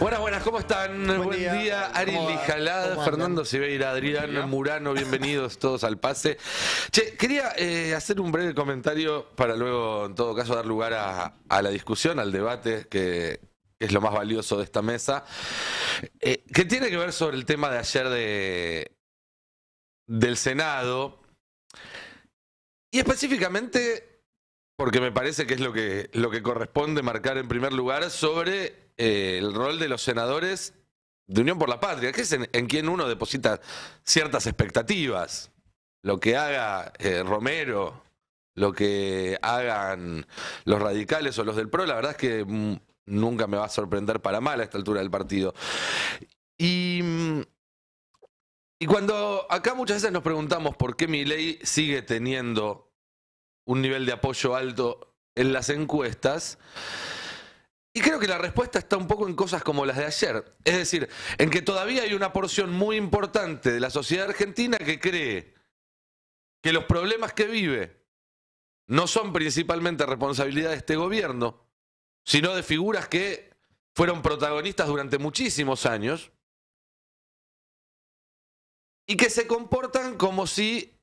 Buenas, buenas, ¿cómo están? Buen, día, Ari Ariel Lijalada, Fernando Siveira, Adrián Murano, bienvenidos todos al pase. Che, quería eh, hacer un breve comentario para luego, en todo caso, dar lugar a, la discusión, al debate que, es lo más valioso de esta mesa, eh, que tiene que ver sobre el tema de ayer de, del Senado, y específicamente, porque me parece que es lo que, lo que corresponde marcar en primer lugar, sobre eh, el rol de los senadores de Unión por la Patria, que es en, quien uno deposita ciertas expectativas. Lo que haga eh, Romero, lo que hagan los radicales o los del PRO, la verdad es que mm, nunca me va a sorprender para mal a esta altura del partido. Y, mm, y cuando acá muchas veces nos preguntamos por qué mi ley sigue teniendo un nivel de apoyo alto en las encuestas, y creo que la respuesta está un poco en cosas como las de ayer. Es decir, en que todavía hay una porción muy importante de la sociedad argentina que cree que los problemas que vive no son principalmente responsabilidad de este gobierno, sino de figuras que fueron protagonistas durante muchísimos años y que se comportan como si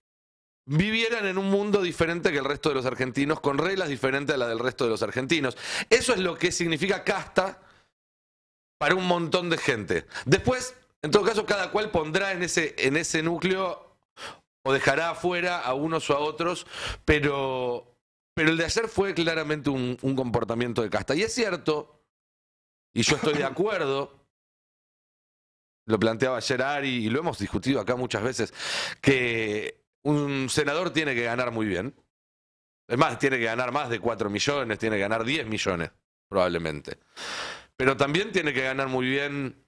vivieran en un mundo diferente que el resto de los argentinos, con reglas diferentes a las del resto de los argentinos. Eso es lo que significa casta para un montón de gente. Después, en todo caso, cada cual pondrá en ese, en ese núcleo o dejará afuera a unos o a otros, pero, pero el de ayer fue claramente un, un comportamiento de casta. Y es cierto, y yo estoy de acuerdo, lo planteaba ayer Ari y lo hemos discutido acá muchas veces, que un senador tiene que ganar muy bien. Es más, tiene que ganar más de 4 millones, tiene que ganar 10 millones, probablemente. Pero también tiene que ganar muy bien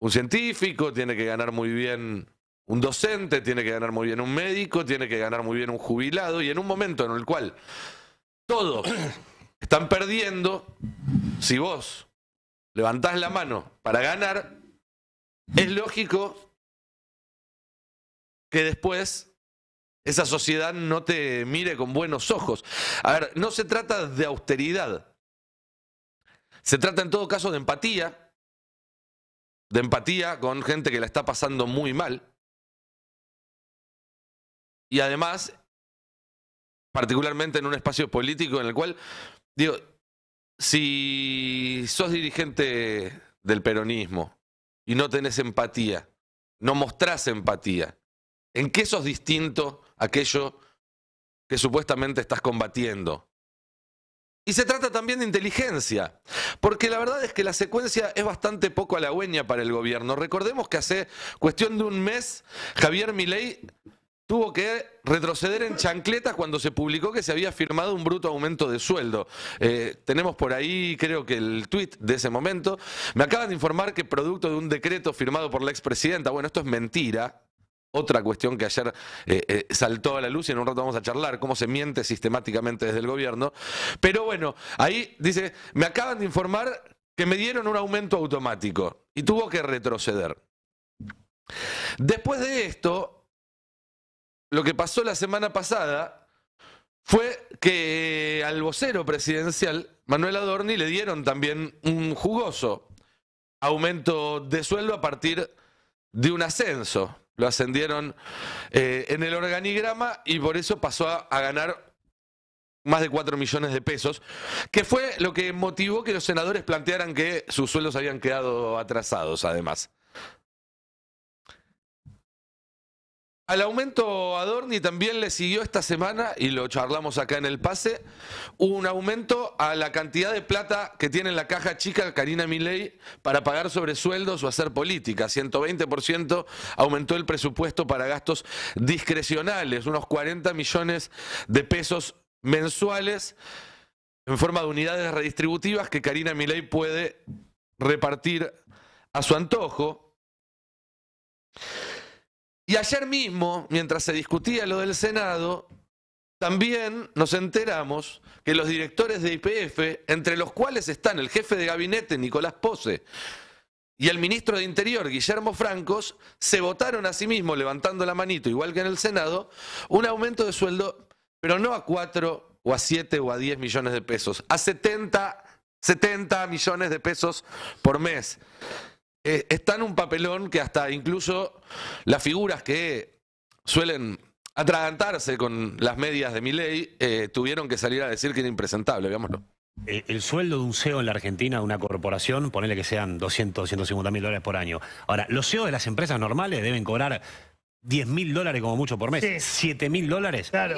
un científico, tiene que ganar muy bien un docente, tiene que ganar muy bien un médico, tiene que ganar muy bien un jubilado. Y en un momento en el cual todos están perdiendo, si vos levantás la mano para ganar, es lógico que después esa sociedad no te mire con buenos ojos. A ver, no se trata de austeridad. Se trata en todo caso de empatía, de empatía con gente que la está pasando muy mal. Y además, particularmente en un espacio político en el cual, digo, si sos dirigente del peronismo y no tenés empatía, no mostrás empatía, ¿En qué sos distinto aquello que supuestamente estás combatiendo? Y se trata también de inteligencia, porque la verdad es que la secuencia es bastante poco halagüeña para el gobierno. Recordemos que hace cuestión de un mes, Javier Milei tuvo que retroceder en chancletas cuando se publicó que se había firmado un bruto aumento de sueldo. Eh, tenemos por ahí, creo que el tuit de ese momento. Me acaban de informar que producto de un decreto firmado por la expresidenta, bueno, esto es mentira, otra cuestión que ayer eh, eh, saltó a la luz y en un rato vamos a charlar, cómo se miente sistemáticamente desde el gobierno. Pero bueno, ahí dice, me acaban de informar que me dieron un aumento automático y tuvo que retroceder. Después de esto, lo que pasó la semana pasada fue que al vocero presidencial, Manuel Adorni, le dieron también un jugoso aumento de sueldo a partir de un ascenso. Lo ascendieron eh, en el organigrama y por eso pasó a, ganar más de 4 millones de pesos, que fue lo que motivó que los senadores plantearan que sus sueldos habían quedado atrasados, además. Al aumento Adorni también le siguió esta semana, y lo charlamos acá en el pase, un aumento a la cantidad de plata que tiene la caja chica Karina Milei para pagar sobre sueldos o hacer política. 120% aumentó el presupuesto para gastos discrecionales, unos 40 millones de pesos mensuales en forma de unidades redistributivas que Karina Milei puede repartir a su antojo. Y ayer mismo, mientras se discutía lo del Senado, también nos enteramos que los directores de IPF, entre los cuales están el jefe de gabinete Nicolás Pose y el ministro de Interior Guillermo Francos, se votaron a sí mismos, levantando la manito, igual que en el Senado, un aumento de sueldo, pero no a 4 o a 7 o a 10 millones de pesos, a 70, 70 millones de pesos por mes. Eh, está en un papelón que hasta incluso las figuras que suelen atragantarse con las medias de mi ley eh, tuvieron que salir a decir que era impresentable, veámoslo. El, el, sueldo de un CEO en la Argentina, de una corporación, ponele que sean 200, 250 mil dólares por año. Ahora, los CEO de las empresas normales deben cobrar 10 mil dólares como mucho por mes, sí. 7 mil dólares. Claro.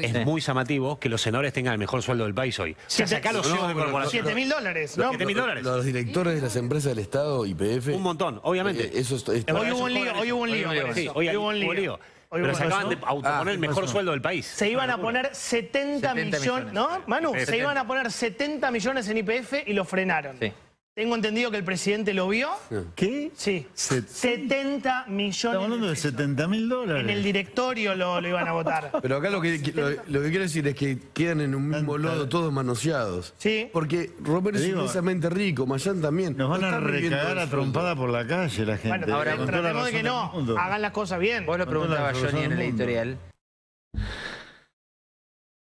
Es muy llamativo que los senadores tengan el mejor sueldo del país hoy. Se acá los no, de corporación. 7 mil dólares, ¿no? Los directores de las empresas del Estado, YPF. Un montón, obviamente. Eh, eso es, eh, hoy, hubo un lío, hoy hubo un lío, hoy, hubo un lío. Hubo lío. Pero se acaban de autoponer ah, el mejor sueldo del país. Se iban a poner 70, millones, ¿no? Manu, se iban a poner 70 millones en IPF y lo frenaron. Sí. Tengo entendido que el presidente lo vio. Ah. ¿Qué? Sí. 70 millones. Estamos hablando de 70 mil dólares. En el directorio lo, iban a votar. Pero acá lo que, lo, quiero decir es que quedan en un mismo lado todos manoseados. Sí. Porque Romero es inmensamente rico, Mayán también. Nos van a recagar a trompada por la calle la gente. Bueno, ahora tratemos de que no. Hagan las cosas bien. Vos lo preguntabas, Johnny, en el editorial.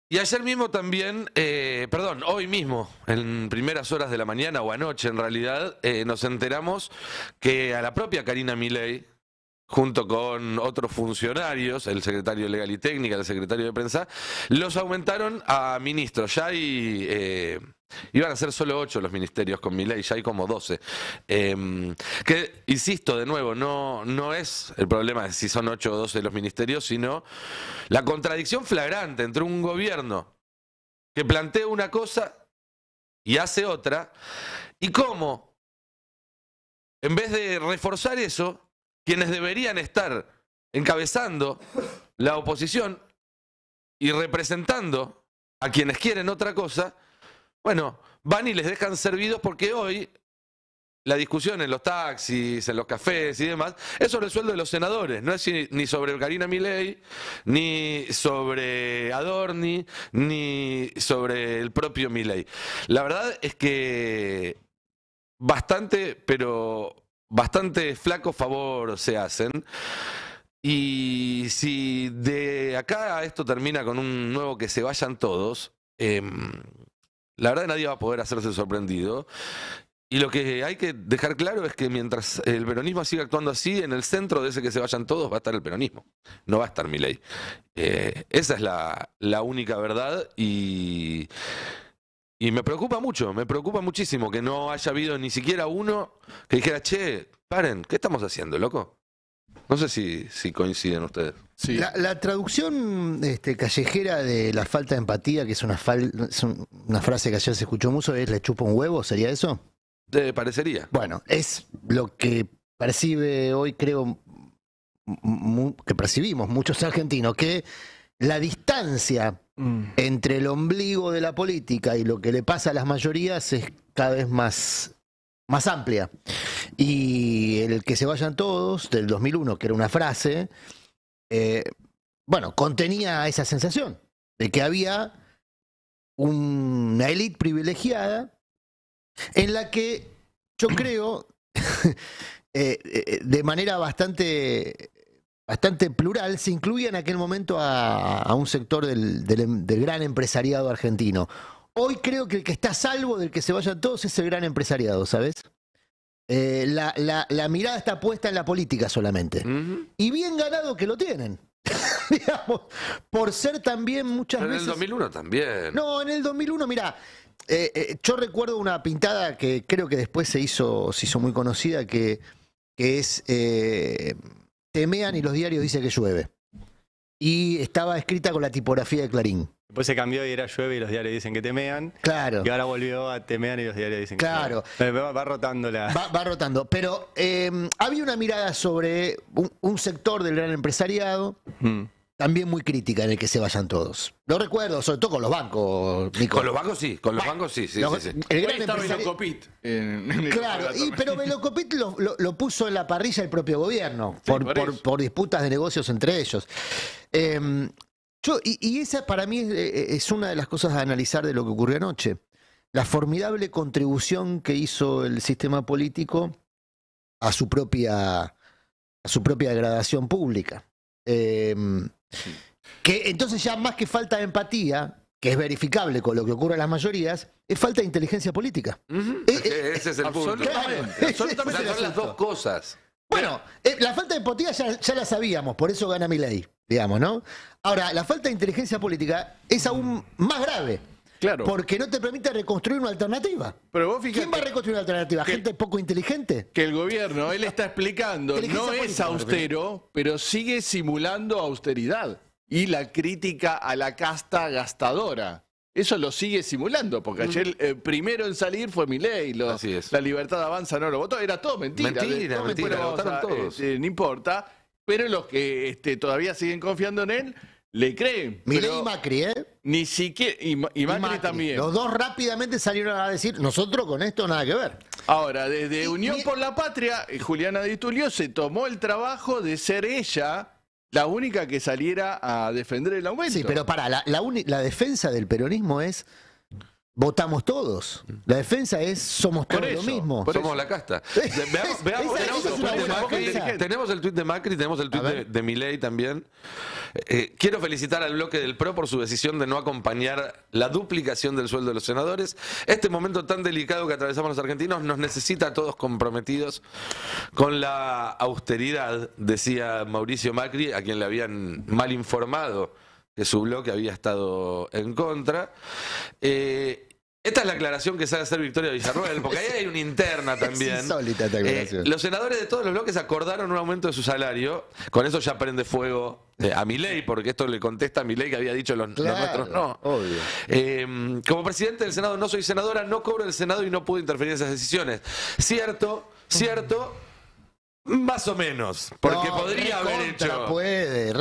Y ayer mismo también, eh, perdón, hoy mismo, en primeras horas de la mañana o anoche en realidad, eh, nos enteramos que a la propia Karina Milei, junto con otros funcionarios, el secretario legal y técnica, el secretario de prensa, los aumentaron a ministros. Ya hay eh, Iban a ser solo ocho los ministerios con mi ley ya hay como 12. Em, que, insisto, de nuevo, no, no es el problema de si son ocho o doce los ministerios, sino la contradicción flagrante entre un gobierno que plantea una cosa y hace otra, y cómo, en vez de reforzar eso, quienes deberían estar encabezando la oposición y representando a quienes quieren otra cosa, bueno, van y les dejan servidos porque hoy la discusión en los taxis, en los cafés y demás, es sobre el sueldo de los senadores, no es ni sobre Karina Milei, ni sobre Adorni, ni sobre el propio Milei. La verdad es que bastante, pero bastante flaco favor se hacen. Y si de acá esto termina con un nuevo que se vayan todos, em, la verdad nadie va a poder hacerse sorprendido. Y lo que hay que dejar claro es que mientras el peronismo siga actuando así, en el centro de ese que se vayan todos va a estar el peronismo, no va a estar mi ley. Eh, esa es la, la única verdad y, y, me preocupa mucho, me preocupa muchísimo que no haya habido ni siquiera uno que dijera, che, paren, ¿qué estamos haciendo, loco? No sé si, coinciden ustedes. La, traducción este, callejera de la falta de empatía, que es una, frase que ayer se escuchó mucho, es le chupa un huevo, ¿sería eso? Eh, parecería. Bueno, es lo que percibe hoy, creo, que percibimos muchos argentinos, que la distancia mm. entre el ombligo de la política y lo que le pasa a las mayorías es cada vez más más amplia. Y el que se vayan todos, del 2001, que era una frase, eh, bueno, contenía esa sensación de que había una élite privilegiada en la que yo creo, eh, eh, de manera bastante, bastante plural, se incluía en aquel momento a, un sector del gran empresariado argentino, Hoy creo que el que está salvo del que se vayan todos es el gran empresariado, ¿sabes? Eh, la, mirada está puesta en la política solamente. Y bien ganado que lo tienen. digamos, por ser también muchas veces. En el 2001 también. No, en el 2001, mira, eh, eh, yo recuerdo una pintada que creo que después se hizo, se hizo muy conocida, que, que es Temean y los diarios dicen que llueve y estaba escrita con la tipografía de Clarín. Después se cambió y era llueve y los diarios dicen que temean. Claro. Y ahora volvió a temean y los diarios dicen claro. que temean. Claro. Eh, va, rotando la. Va, rotando. Pero eh, había una mirada sobre un, sector del gran empresariado. Mm también muy crítica en el que se vayan todos. Lo recuerdo, sobre todo con los bancos, Con los bancos sí, con los bancos sí, sí, sí, El gran empresario... claro, y, pero Melocopit lo, lo, puso en la parrilla el propio gobierno, por, por, por, disputas de negocios entre ellos. Em, yo, y, esa para mí eh, es, una de las cosas a analizar de lo que ocurrió anoche. La formidable contribución que hizo el sistema político a su propia, a su propia degradación pública. Eh, que entonces ya más que falta de empatía, que es verificable con lo que ocurre en las mayorías, es falta de inteligencia política. Eh, eh, ese es el punto. Solamente son las dos cosas. Bueno, eh, la falta de empatía ya, la sabíamos, por eso gana mi ley, digamos, ¿no? Ahora, la falta de inteligencia política es aún más grave. Porque no te permite reconstruir una alternativa. ¿Quién va a reconstruir una alternativa? ¿Gente poco inteligente? Que el gobierno, él está explicando, no es austero, pero sigue simulando austeridad. Y la crítica a la casta gastadora. Eso lo sigue simulando, porque ayer eh, primero en salir fue mi ley. la libertad avanza no lo votó, era todo mentira. Mentira, mentira, votaron eh, todos. Eh, no importa, pero los que este, todavía siguen confiando en él le creen. Milei y Macri, ¿eh? Ni siquiera. Y, también. Los dos rápidamente salieron a decir: nosotros con esto nada que ver. Ahora, desde Unión por la Patria, eh, Juliana de Itulio se tomó el trabajo de ser ella la única que saliera a defender el aumento. Sí, pero para, la defensa del peronismo es votamos todos. La defensa es somos todos lo mismo. somos la casta. Veamos, tenemos, el tweet de Macri, tenemos el tweet de, Miley también. Eh, quiero felicitar al bloque del PRO por su decisión de no acompañar la duplicación del sueldo de los senadores. Este momento tan delicado que atravesamos los argentinos nos necesita a todos comprometidos con la austeridad, decía Mauricio Macri, a quien le habían mal informado que su bloque había estado en contra. Eh, esta es la aclaración que sabe hacer Victoria Villarruel, porque ahí hay una interna también. Eh, los senadores de todos los bloques acordaron un aumento de su salario. Con eso ya prende fuego eh, a mi ley porque esto le contesta a mi ley que había dicho los, otros nuestros no. Obvio. como presidente del Senado no soy senadora, no cobro el Senado y no puedo interferir en esas decisiones. Cierto, cierto. Más o menos, porque podría haber hecho.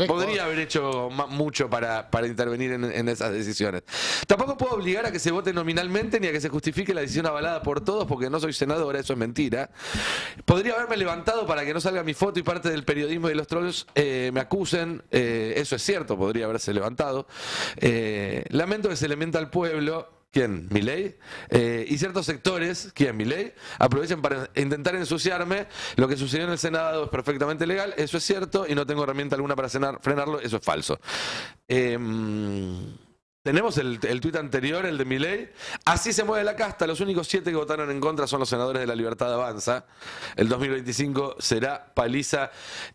podría haber hecho mucho para, intervenir en, esas decisiones. Tampoco puedo obligar a que se vote nominalmente ni a que se justifique la decisión avalada por todos, porque no soy senadora, eso es mentira. Podría haberme levantado para que no salga mi foto y parte del periodismo y de los trolls eh, me acusen. Eh, eso es cierto, podría haberse levantado. Eh, lamento que se le al pueblo ¿Quién? ¿Mi ley? Eh, y ciertos sectores, ¿quién? ¿Mi ley? Aprovechan para intentar ensuciarme. Lo que sucedió en el Senado es perfectamente legal, eso es cierto, y no tengo herramienta alguna para frenarlo, eso es falso. Em, tenemos el, tuit anterior, el de mi ley. Así se mueve la casta. Los únicos siete que votaron en contra son los senadores de la Libertad Avanza. El 2025 será paliza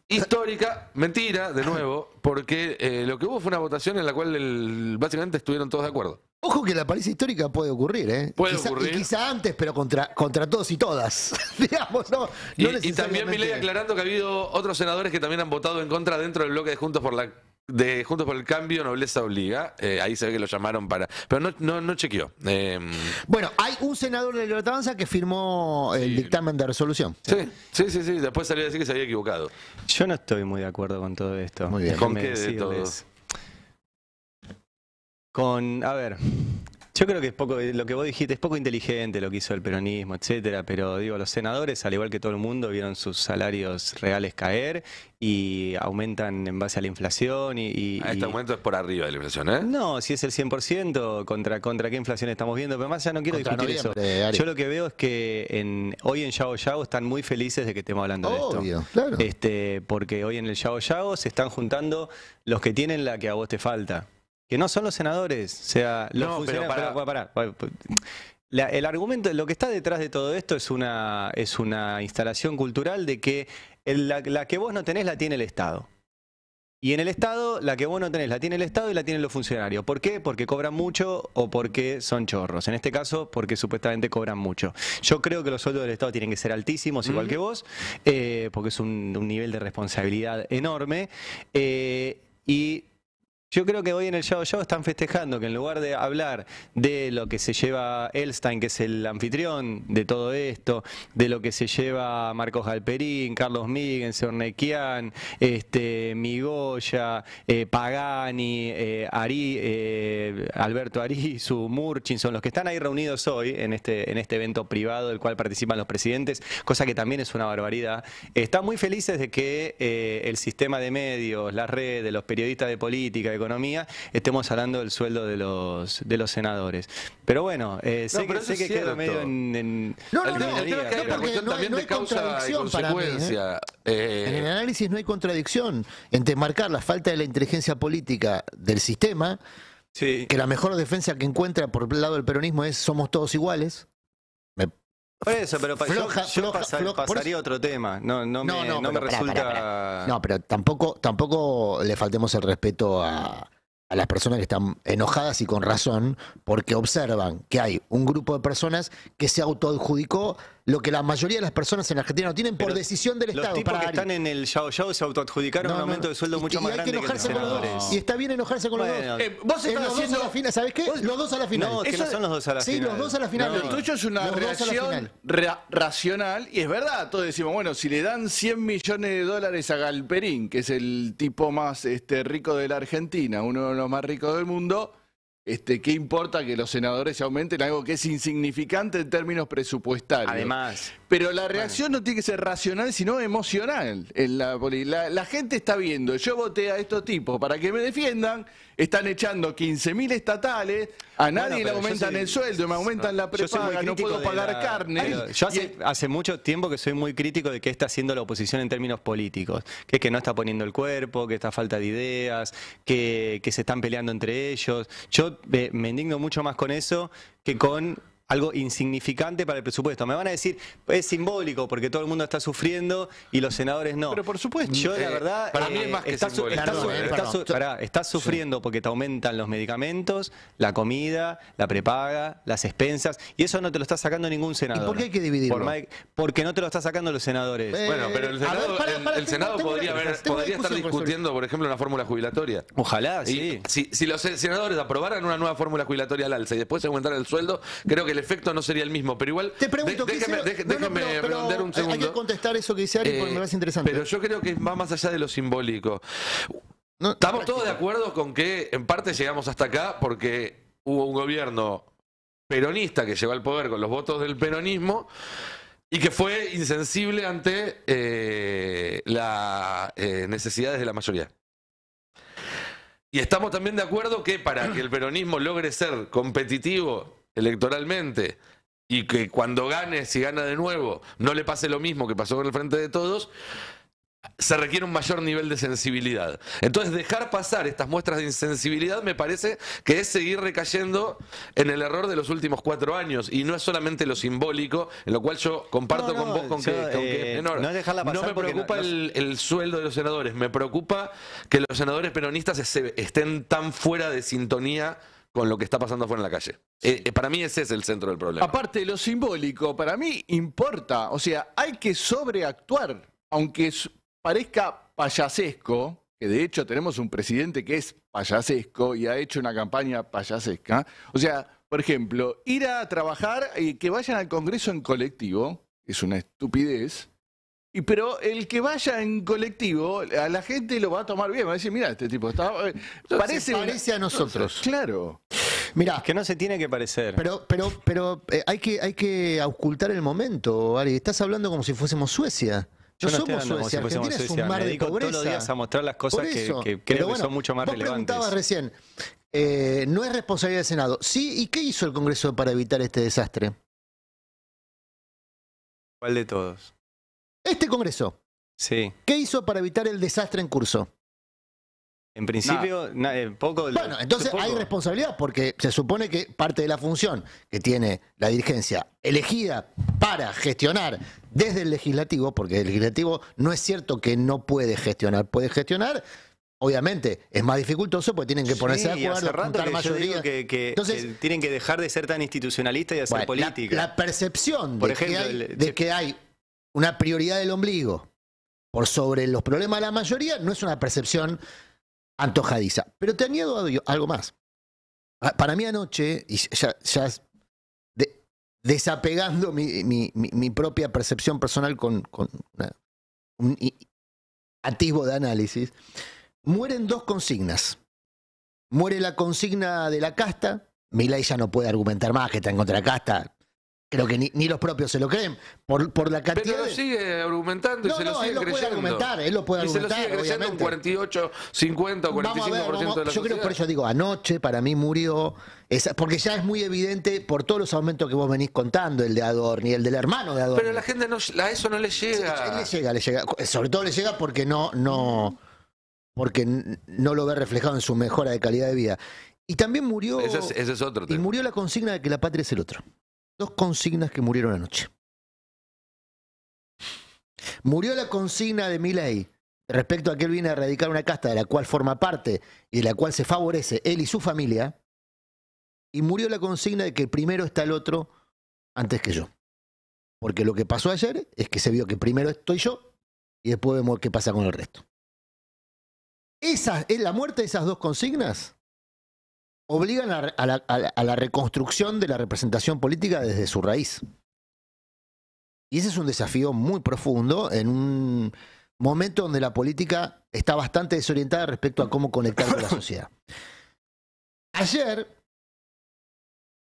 histórica. Mentira, de nuevo, porque eh, lo que hubo fue una votación en la cual básicamente estuvieron todos de acuerdo. Ojo que la paliza histórica puede ocurrir, ¿eh? Puede quizá, ocurrir. quizá antes, pero contra, contra todos y todas. digamos, no, y, también Miley aclarando que ha habido otros senadores que también han votado en contra dentro del bloque de Juntos por la de Juntos por el Cambio, Nobleza Obliga. Eh, ahí se ve que lo llamaron para. Pero no, no, no chequeó. Em, bueno, hay un senador de la que firmó el dictamen de resolución. Sí, sí, sí, sí. Después salió a decir que se había equivocado. Yo no estoy muy de acuerdo con todo esto. Muy bien. ¿Con qué de todo? con, a ver, yo creo que es poco, lo que vos dijiste, es poco inteligente lo que hizo el peronismo, etcétera, pero digo, los senadores, al igual que todo el mundo, vieron sus salarios reales caer y aumentan en base a la inflación y... este aumento es por arriba de la inflación, ¿eh? No, si es el 100%, ¿contra, contra qué inflación estamos viendo? Pero más ya no quiero discutir eso. Yo lo que veo es que en, hoy en Yao Yao están muy felices de que estemos hablando de esto. Claro. Este, porque hoy en el Yao Yao se están juntando los que tienen la que a vos te falta. Que no son los senadores, o sea, los funcionarios... el argumento, lo que está detrás de todo esto es una, es una instalación cultural de que la, que vos no tenés la tiene el Estado. Y en el Estado, la que vos no tenés la tiene el Estado y la tienen los funcionarios. ¿Por qué? Porque cobran mucho o porque son chorros. En este caso, porque supuestamente cobran mucho. Yo creo que los sueldos del Estado tienen que ser altísimos, igual que vos, eh, porque es un, nivel de responsabilidad enorme. Eh, y yo creo que hoy en el Yao Yao están festejando que en lugar de hablar de lo que se lleva Elstein, que es el anfitrión de todo esto, de lo que se lleva Marcos Galperín, Carlos Miguel, Cernequian, este, Migoya, eh, Pagani, eh, Ari, eh, Alberto Arizu, Murchinson, los que están ahí reunidos hoy en este, en este evento privado del cual participan los presidentes, cosa que también es una barbaridad. Están muy felices de que eh, el sistema de medios, las redes, los periodistas de política, economía, estemos hablando del sueldo de los, de los senadores. Pero bueno, eh, sé, que, sé que medio en, No, no, no, no, no hay En el análisis no hay contradicción entre marcar la falta de la inteligencia política del sistema, que la mejor defensa que encuentra por el lado del peronismo es somos todos iguales eso, pero pasaría otro tema. No, no, me, resulta. No, pero tampoco, tampoco le faltemos el respeto a, a las personas que están enojadas y con razón, porque observan que hay un grupo de personas que se autoadjudicó lo que la mayoría de las personas en Argentina no tienen por decisión del Estado. Los para que están en el Yao Yao se autoadjudicaron un aumento de sueldo mucho más grande que, los senadores. Y está bien enojarse con los dos. Eh, vos estás los dos a la final, ¿sabés qué? Los dos a la final. No, que no son los dos a la final. Sí, los dos a la final. Lo tuyo es una reacción racional y es verdad. Todos decimos, bueno, si le dan 100 millones de dólares a Galperín, que es el tipo más este, rico de la Argentina, uno de los más ricos del mundo este, ¿qué importa que los senadores aumenten algo que es insignificante en términos presupuestarios? Además. Pero la reacción no tiene que ser racional, sino emocional. la, gente está viendo, yo voté a estos tipos para que me defiendan, están echando 15.000 estatales, a nadie le aumentan el sueldo, me aumentan la la prepaga, no puedo pagar carne. yo hace, mucho tiempo que soy muy crítico de qué está haciendo la oposición en términos políticos, que no está poniendo el cuerpo, que está falta de ideas, que, se están peleando entre ellos. Yo eh, me indigno mucho más con eso que con algo insignificante para el presupuesto. Me van a decir, es simbólico porque todo el mundo está sufriendo y los senadores no. Pero por supuesto. Yo, la eh, verdad, para mí eh, es más que eh, está, sufriendo porque te aumentan los medicamentos, la comida, la prepaga, las expensas, y eso no te lo está sacando ningún senador. ¿Y por qué hay que dividirlo? porque no te lo está sacando los senadores. bueno, pero el Senado, podría, estar discutiendo, por ejemplo, una fórmula jubilatoria. Ojalá, sí. si, los senadores aprobaran una nueva fórmula jubilatoria al alza y después aumentaran el sueldo, creo que efecto no sería el mismo, pero igual. Te pregunto, de, un segundo. Hay que contestar eso que dice Ari porque me eh, parece interesante. Pero yo creo que va más allá de lo simbólico. Estamos todos de acuerdo con que en parte llegamos hasta acá porque hubo un gobierno peronista que llegó al poder con los votos del peronismo y que fue insensible ante eh, las eh, necesidades de la mayoría. Y estamos también de acuerdo que para que el peronismo logre ser competitivo electoralmente y que cuando gane, si gana de nuevo, no le pase lo mismo que pasó con el Frente de Todos, se requiere un mayor nivel de sensibilidad. Entonces, dejar pasar estas muestras de insensibilidad me parece que es seguir recayendo en el error de los últimos cuatro años y no es solamente lo simbólico, en lo cual yo comparto con vos con, eh, No, me preocupa el, sueldo de los senadores, me preocupa que los senadores peronistas estén tan fuera de sintonía con lo que está pasando afuera en la calle. Eh, eh, para mí ese es el centro del problema. Aparte, lo simbólico, para mí importa. O sea, hay que sobreactuar, aunque parezca payasesco, que de hecho tenemos un presidente que es payasesco y ha hecho una campaña payasesca. O sea, por ejemplo, ir a trabajar y que vayan al Congreso en colectivo es una estupidez. Y, pero el que vaya en colectivo, a la gente lo va a tomar bien. Va a decir, mira, este tipo está. Eh, parece, a nosotros. claro. Mira, que no se tiene que parecer. Pero, pero, pero eh, hay que, hay que auscultar el momento, Ari. Estás hablando como si fuésemos Suecia. Yo somos Suecia. Argentina es un mar de pobreza. Todos los días a mostrar las cosas que, creo que son mucho más vos relevantes. preguntabas recién, eh, no es responsabilidad del Senado. Sí, ¿y qué hizo el Congreso para evitar este desastre? ¿Cuál de todos? Este Congreso. ¿Qué hizo para evitar el desastre en curso? En principio, eh, poco. Bueno, entonces hay responsabilidad porque se supone que parte de la función que tiene la dirigencia elegida para gestionar desde el legislativo, porque el legislativo no es cierto que no puede gestionar, puede gestionar. Obviamente es más dificultoso porque tienen que ponerse a jugar acuerdo, juntar mayoría. entonces, tienen que dejar de ser tan institucionalistas y hacer política. La, percepción de que hay una prioridad del ombligo por sobre los problemas de la mayoría no es una percepción antojadiza. Pero te añado algo más. Ah, para mí anoche, y ya, desapegando mi, propia percepción personal con, con un atisbo de análisis, mueren dos consignas. Muere la consigna de la casta, Milay ya no puede argumentar más que está en contra de la casta, creo que ni, ni, los propios se lo creen, por, por la cantidad. Pero sigue argumentando y se lo sigue él lo Puede argumentar, él lo puede argumentar. Y se lo sigue creyendo un 48, 50 45% de la Yo sociedad. que por eso digo, anoche para mí murió, esa, porque ya es muy evidente por todos los aumentos que vos venís contando, el de Adorni, el del hermano de Adorni. Pero la gente no, a eso no le llega. le llega, le llega. Sobre todo le llega porque no, no, porque no lo ve reflejado en su mejora de calidad de vida. Y también murió. Ese es, otro Y murió la consigna de que la patria es el otro dos consignas que murieron anoche. Murió la consigna de Milei respecto a que él viene a erradicar una casta de la cual forma parte y de la cual se favorece él y su familia. Y murió la consigna de que primero está el otro antes que yo. Porque lo que pasó ayer es que se vio que primero estoy yo y después vemos qué pasa con el resto. Esa, es la muerte de esas dos consignas obligan a, la, reconstrucción de la representación política desde su raíz. Y ese es un desafío muy profundo en un momento donde la política está bastante desorientada respecto a cómo conectar con la sociedad. Ayer,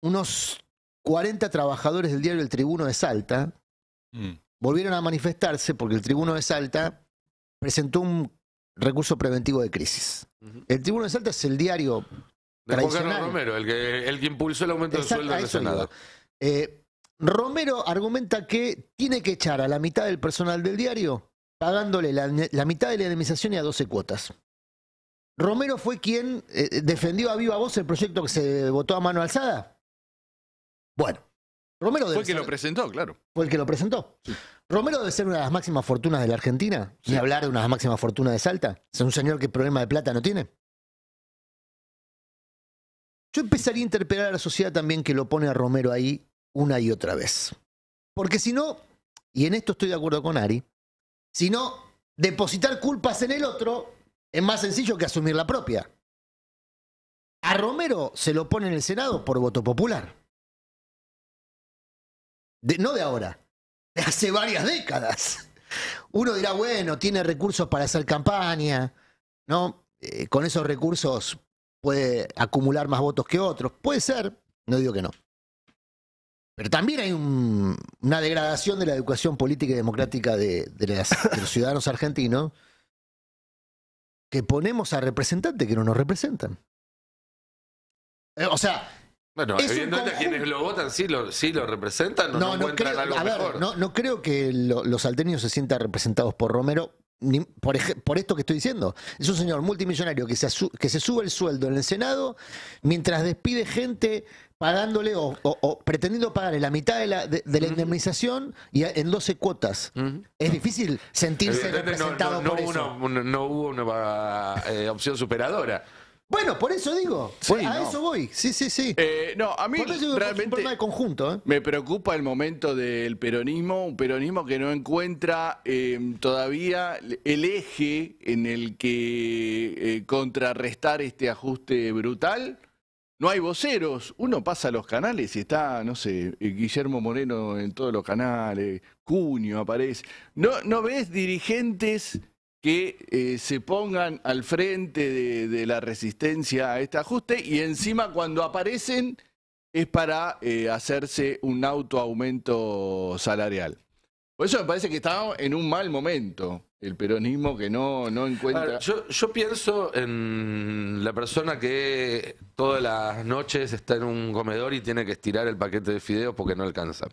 unos 40 trabajadores del diario El Tribuno de Salta mm. volvieron a manifestarse porque el Tribuno de Salta presentó un recurso preventivo de crisis. El Tribuno de Salta es el diario Romero, el que, impulsó el aumento del sueldo del eh, Romero argumenta que tiene que echar a la mitad del personal del diario pagándole la, mitad de la indemnización y a 12 cuotas. Romero fue quien eh, defendió a viva voz el proyecto que se votó a mano alzada. Bueno, Romero Fue el que lo presentó, claro. Fue el que lo presentó. Romero debe ser una de las máximas fortunas de la Argentina, y hablar de una de las máximas fortunas de Salta. Es un señor que problema de plata no tiene. Yo empezaría a interpelar a la sociedad también que lo pone a Romero ahí una y otra vez. Porque si no, y en esto estoy de acuerdo con Ari, si no, depositar culpas en el otro es más sencillo que asumir la propia. A Romero se lo pone en el Senado por voto popular. no de ahora, de hace varias décadas. Uno dirá, bueno, tiene recursos para hacer campaña, ¿no? Eh, con esos recursos puede acumular más votos que otros. Puede ser, no digo que no. Pero también hay una degradación de la educación política y democrática de, los ciudadanos argentinos que ponemos a representantes que no nos representan. Eh, o sea... Bueno, a quienes lo votan sí lo, sí lo representan, no, no, encuentran creo, a No, creo que los salteños se sientan representados por Romero por, esto que estoy diciendo. Es un señor multimillonario que se, que se sube el sueldo en el Senado mientras despide gente pagándole o, pretendiendo pagarle la mitad de la, indemnización y en 12 cuotas. Es difícil sentirse representado por eso. no hubo una eh, opción superadora. Bueno, por eso digo. a eso voy. Sí, sí, sí. Eh, no, a mí realmente conjunto. ¿eh? Me preocupa el momento del peronismo, un peronismo que no encuentra eh, todavía el eje en el que contrarrestar este ajuste brutal. No hay voceros, uno pasa a los canales y está, no sé, Guillermo Moreno en todos los canales, Cuño aparece. No, no ves dirigentes que eh, se pongan al frente de, la resistencia a este ajuste y encima cuando aparecen es para eh, hacerse un autoaumento salarial. Por eso me parece que estamos en un mal momento el peronismo que no, no encuentra. yo, pienso en la persona que todas las noches está en un comedor y tiene que estirar el paquete de fideos porque no alcanza.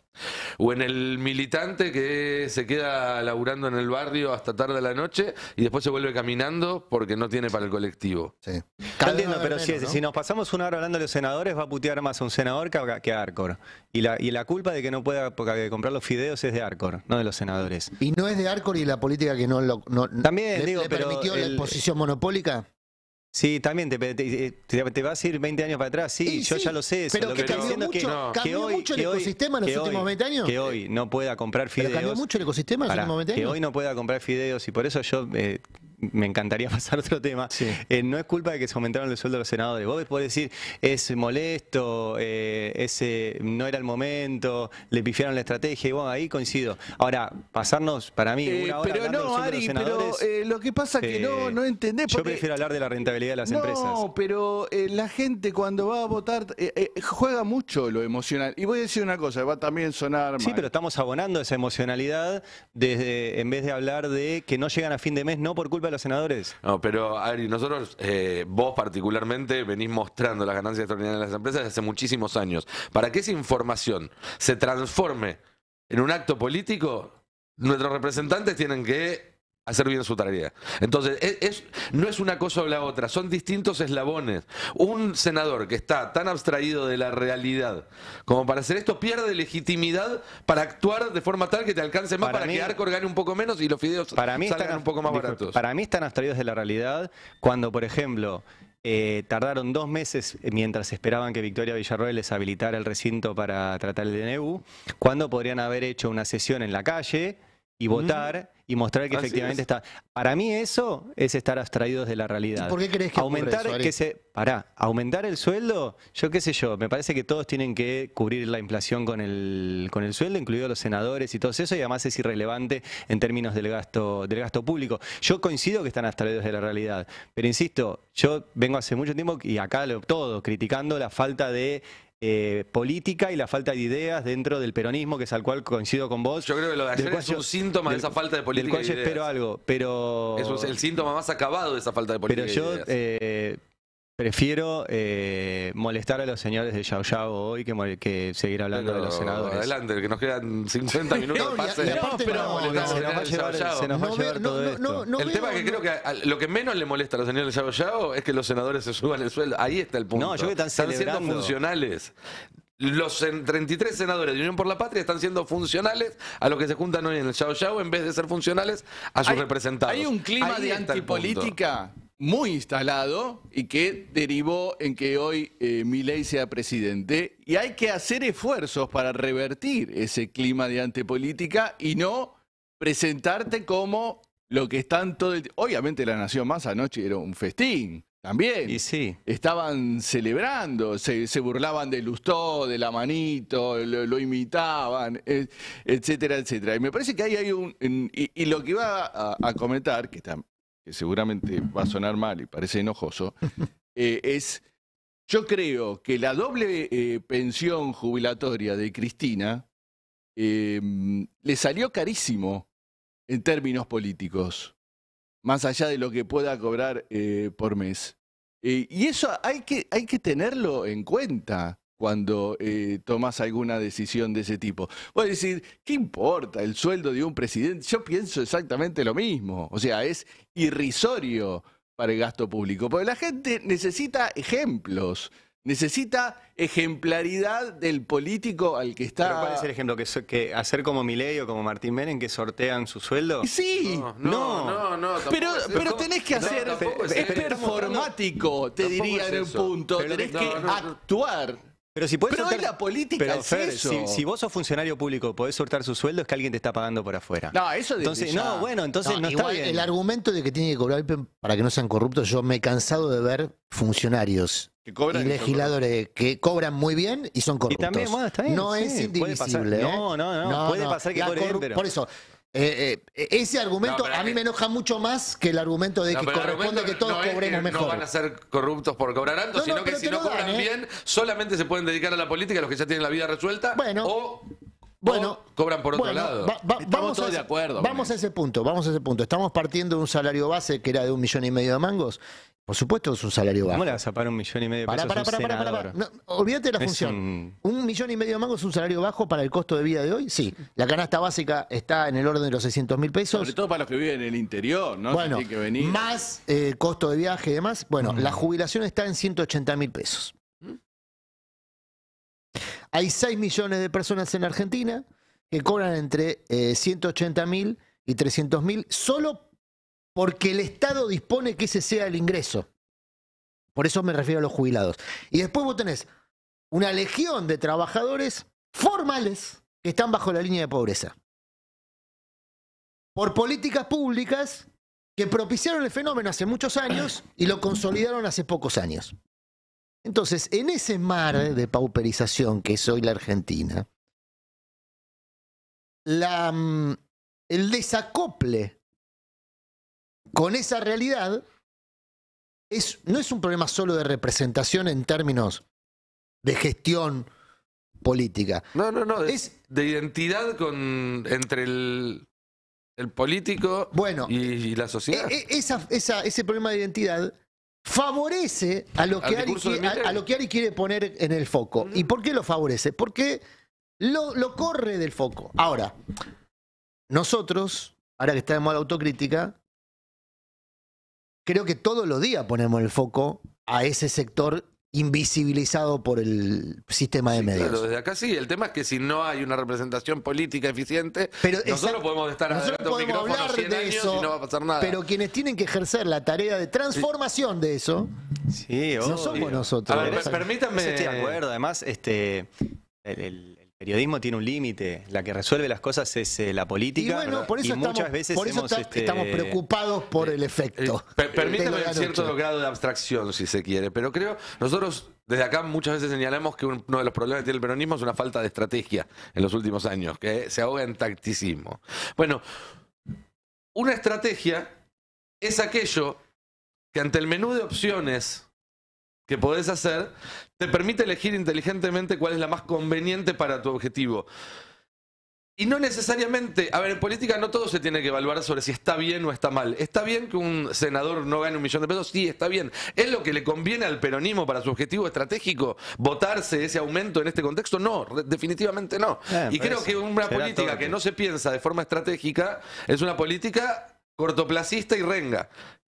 O en el militante que se queda laburando en el barrio hasta tarde de la noche y después se vuelve caminando porque no tiene para el colectivo. Sí. pero si, nos pasamos una hora hablando de los senadores, va a putear más a un senador que a, Arcor. Y la, y la culpa de que no pueda comprar los fideos es de Arcor, no de los senadores. Y no es de Arcor y la política que no también, le, digo, permitió la exposición monopólica. Sí, también te, te, vas a ir 20 años para atrás, sí, yo ya lo sé. pero lo que, que cambió, mucho, que, cambió que hoy, mucho el ecosistema en los últimos 20 años. Que hoy no pueda comprar fideos. Pero cambió mucho el ecosistema en los últimos 20 años. Que hoy no pueda comprar fideos y por eso yo eh, me encantaría pasar otro tema. Eh, no es culpa de que se aumentaron el sueldos de los senadores. Vos podés decir, es molesto, eh, ese eh, no era el momento, le pifiaron la estrategia, y bueno, ahí coincido. Ahora, pasarnos, para mí, una Pero no, Ari, lo que pasa que no, no entendés. Porque... Yo prefiero hablar de la rentabilidad de las empresas. No, pero la gente cuando va a votar juega mucho lo emocional. Y voy a decir una cosa, va a también sonar mal. Sí, pero estamos abonando esa emocionalidad desde en vez de hablar de que no llegan a fin de mes, no por culpa de los senadores. No, pero Ari, nosotros, eh, vos particularmente, venís mostrando las ganancias extraordinarias de las empresas desde hace muchísimos años. Para que esa información se transforme en un acto político, nuestros representantes tienen que hacer bien su tarea. Entonces, es, no es una cosa o la otra, son distintos eslabones. Un senador que está tan abstraído de la realidad como para hacer esto pierde legitimidad para actuar de forma tal que te alcance más para, que gane un poco menos y los fideos para mí salgan un poco más baratos. Para mí están abstraídos de la realidad cuando, por ejemplo, eh, tardaron dos meses mientras esperaban que Victoria Villarroel les habilitara el recinto para tratar el DNU, cuando podrían haber hecho una sesión en la calle y votar y mostrar que efectivamente está. Para mí eso es estar abstraídos de la realidad. ¿Por qué crees que aumentar que se para aumentar el sueldo? Yo qué sé yo, me parece que todos tienen que cubrir la inflación con el con el sueldo, incluidos los senadores y todo eso y además es irrelevante en términos del gasto del gasto público. Yo coincido que están abstraídos de la realidad, pero insisto, yo vengo hace mucho tiempo y acá lo, todo criticando la falta de eh, política y la falta de ideas dentro del peronismo, que es al cual coincido con vos. Yo creo que lo de ayer es un síntoma de esa falta de política. algo, pero. es el síntoma más acabado de esa falta de política. Pero yo, eh, Prefiero eh, molestar a los señores de Yao Yao hoy que, seguir hablando de los senadores. Adelante, que nos quedan 50 minutos No, se nos va el tema que creo que lo que menos le molesta a los señores de Yao Yao es que los senadores se suban el sueldo. Ahí está el punto. están siendo funcionales. Los 33 senadores de Unión por la Patria están siendo funcionales a los que se juntan hoy en el Yao Yao en vez de ser funcionales a sus representados. Hay un clima de antipolítica muy instalado y que derivó en que hoy eh, mi ley sea presidente. Y hay que hacer esfuerzos para revertir ese clima de antepolítica y no presentarte como lo que están todo Obviamente la Nación más anoche era un festín. También. Y sí. Estaban celebrando, se, se, burlaban de Lustó, de la manito, lo, imitaban, e, etcétera, etcétera. Y me parece que ahí hay un. Y, lo que iba a, comentar, que también que seguramente va a sonar mal y parece enojoso, eh, es, yo creo que la doble eh, pensión jubilatoria de Cristina em, le salió carísimo en términos políticos, más allá de lo que pueda cobrar eh, por mes. y eso hay que, hay que tenerlo en cuenta cuando eh, tomas alguna decisión de ese tipo. a decir, ¿qué importa el sueldo de un presidente? Yo pienso exactamente lo mismo. O sea, es irrisorio para el gasto público. Porque la gente necesita ejemplos. Necesita ejemplaridad del político al que está. ¿Pero cuál el ejemplo? ¿Que, que hacer como Milei o como Martín Menem que sortean su sueldo? Sí, no. No, no, pero, pero tenés que hacer. es, performático, te diría en un punto. Tenés que actuar pero si puedes Pero la política pero, Si, vos sos funcionario público, podés soltar su sueldo, es que alguien te está pagando por afuera. No, eso de entonces, No, bueno, entonces no, está bien. El argumento de que tiene que cobrar para que no sean corruptos, yo me he cansado de ver funcionarios y legisladores que cobran muy bien y son corruptos. Y también, está bien, no es indivisible. ¿eh? No, no, no, no, Puede pasar que cobren, Por eso, eh, eh, e-, ese argumento a mí me enoja mucho más que el argumento de que corresponde que todos no cobremos mejor. No van a ser corruptos por cobrar alto, sino que si no cobran ¿eh? bien, solamente se pueden dedicar a la política los que ya tienen la vida resuelta bueno, o, bueno, cobran por otro lado. vamos todos de acuerdo. Vamos a ese punto, vamos a ese punto. Estamos partiendo de un salario base que era de un millón y medio de mangos por supuesto es un salario bajo. ¿Cómo le vas a pagar un millón y medio de pesos para, para, para, para, olvídate de la función. Un... millón y medio de mango es un salario bajo para el costo de vida de hoy? Sí. La canasta básica está en el orden de los 600 mil pesos. Sobre todo para los que viven en el interior, ¿no? Bueno, más eh, costo de viaje y demás. Bueno, mm. la jubilación está en 180 mil pesos. Hay 6 millones de personas en Argentina que cobran entre 180 eh, mil y 300 mil solo porque el Estado dispone que ese sea el ingreso. Por eso me refiero a los jubilados. Y después vos tenés una legión de trabajadores formales que están bajo la línea de pobreza. Por políticas públicas que propiciaron el fenómeno hace muchos años y lo consolidaron hace pocos años. Entonces, en ese mar de pauperización que es hoy la Argentina, la, mm, el desacople con esa realidad, no es un problema solo de representación en términos de gestión política. No, no, no. Es de, identidad entre el, político y, la sociedad. E, e, ese problema de identidad favorece a lo, que Ari, quiere, a, que quiere poner en el foco. ¿Y por qué lo favorece? Porque lo, corre del foco. Ahora, nosotros, ahora que estamos a la autocrítica, creo que todos los días ponemos el foco a ese sector invisibilizado por el sistema de medios. Claro, desde acá sí, el tema es que si no hay una representación política eficiente, nosotros podemos estar nosotros y no va a pasar nada. Pero quienes tienen que ejercer la tarea de transformación de eso, no somos nosotros. A ver, permítanme. además, este, el periodismo tiene un límite. La que resuelve las cosas es eh, la política. Y bueno, por eso muchas veces este, estamos preocupados por el efecto. Eh, Permítanme un cierto grado de abstracción, si se quiere, pero creo, nosotros desde acá muchas veces señalamos que uno de los problemas que tiene el peronismo es una falta de estrategia en los últimos años, que se ahoga en tacticismo. Bueno, una estrategia es aquello que ante el menú de opciones que podés hacer te permite elegir inteligentemente cuál es la más conveniente para tu objetivo. Y no necesariamente, a ver, en política no todo se tiene que evaluar sobre si está bien o está mal. Está bien que un senador no gane un millón de pesos, sí, está bien. ¿Es lo que le conviene al peronismo para su objetivo estratégico votarse ese aumento en este contexto? No, definitivamente no. Eh, y creo que una política que no se piensa de forma estratégica es una política cortoplacista y renga.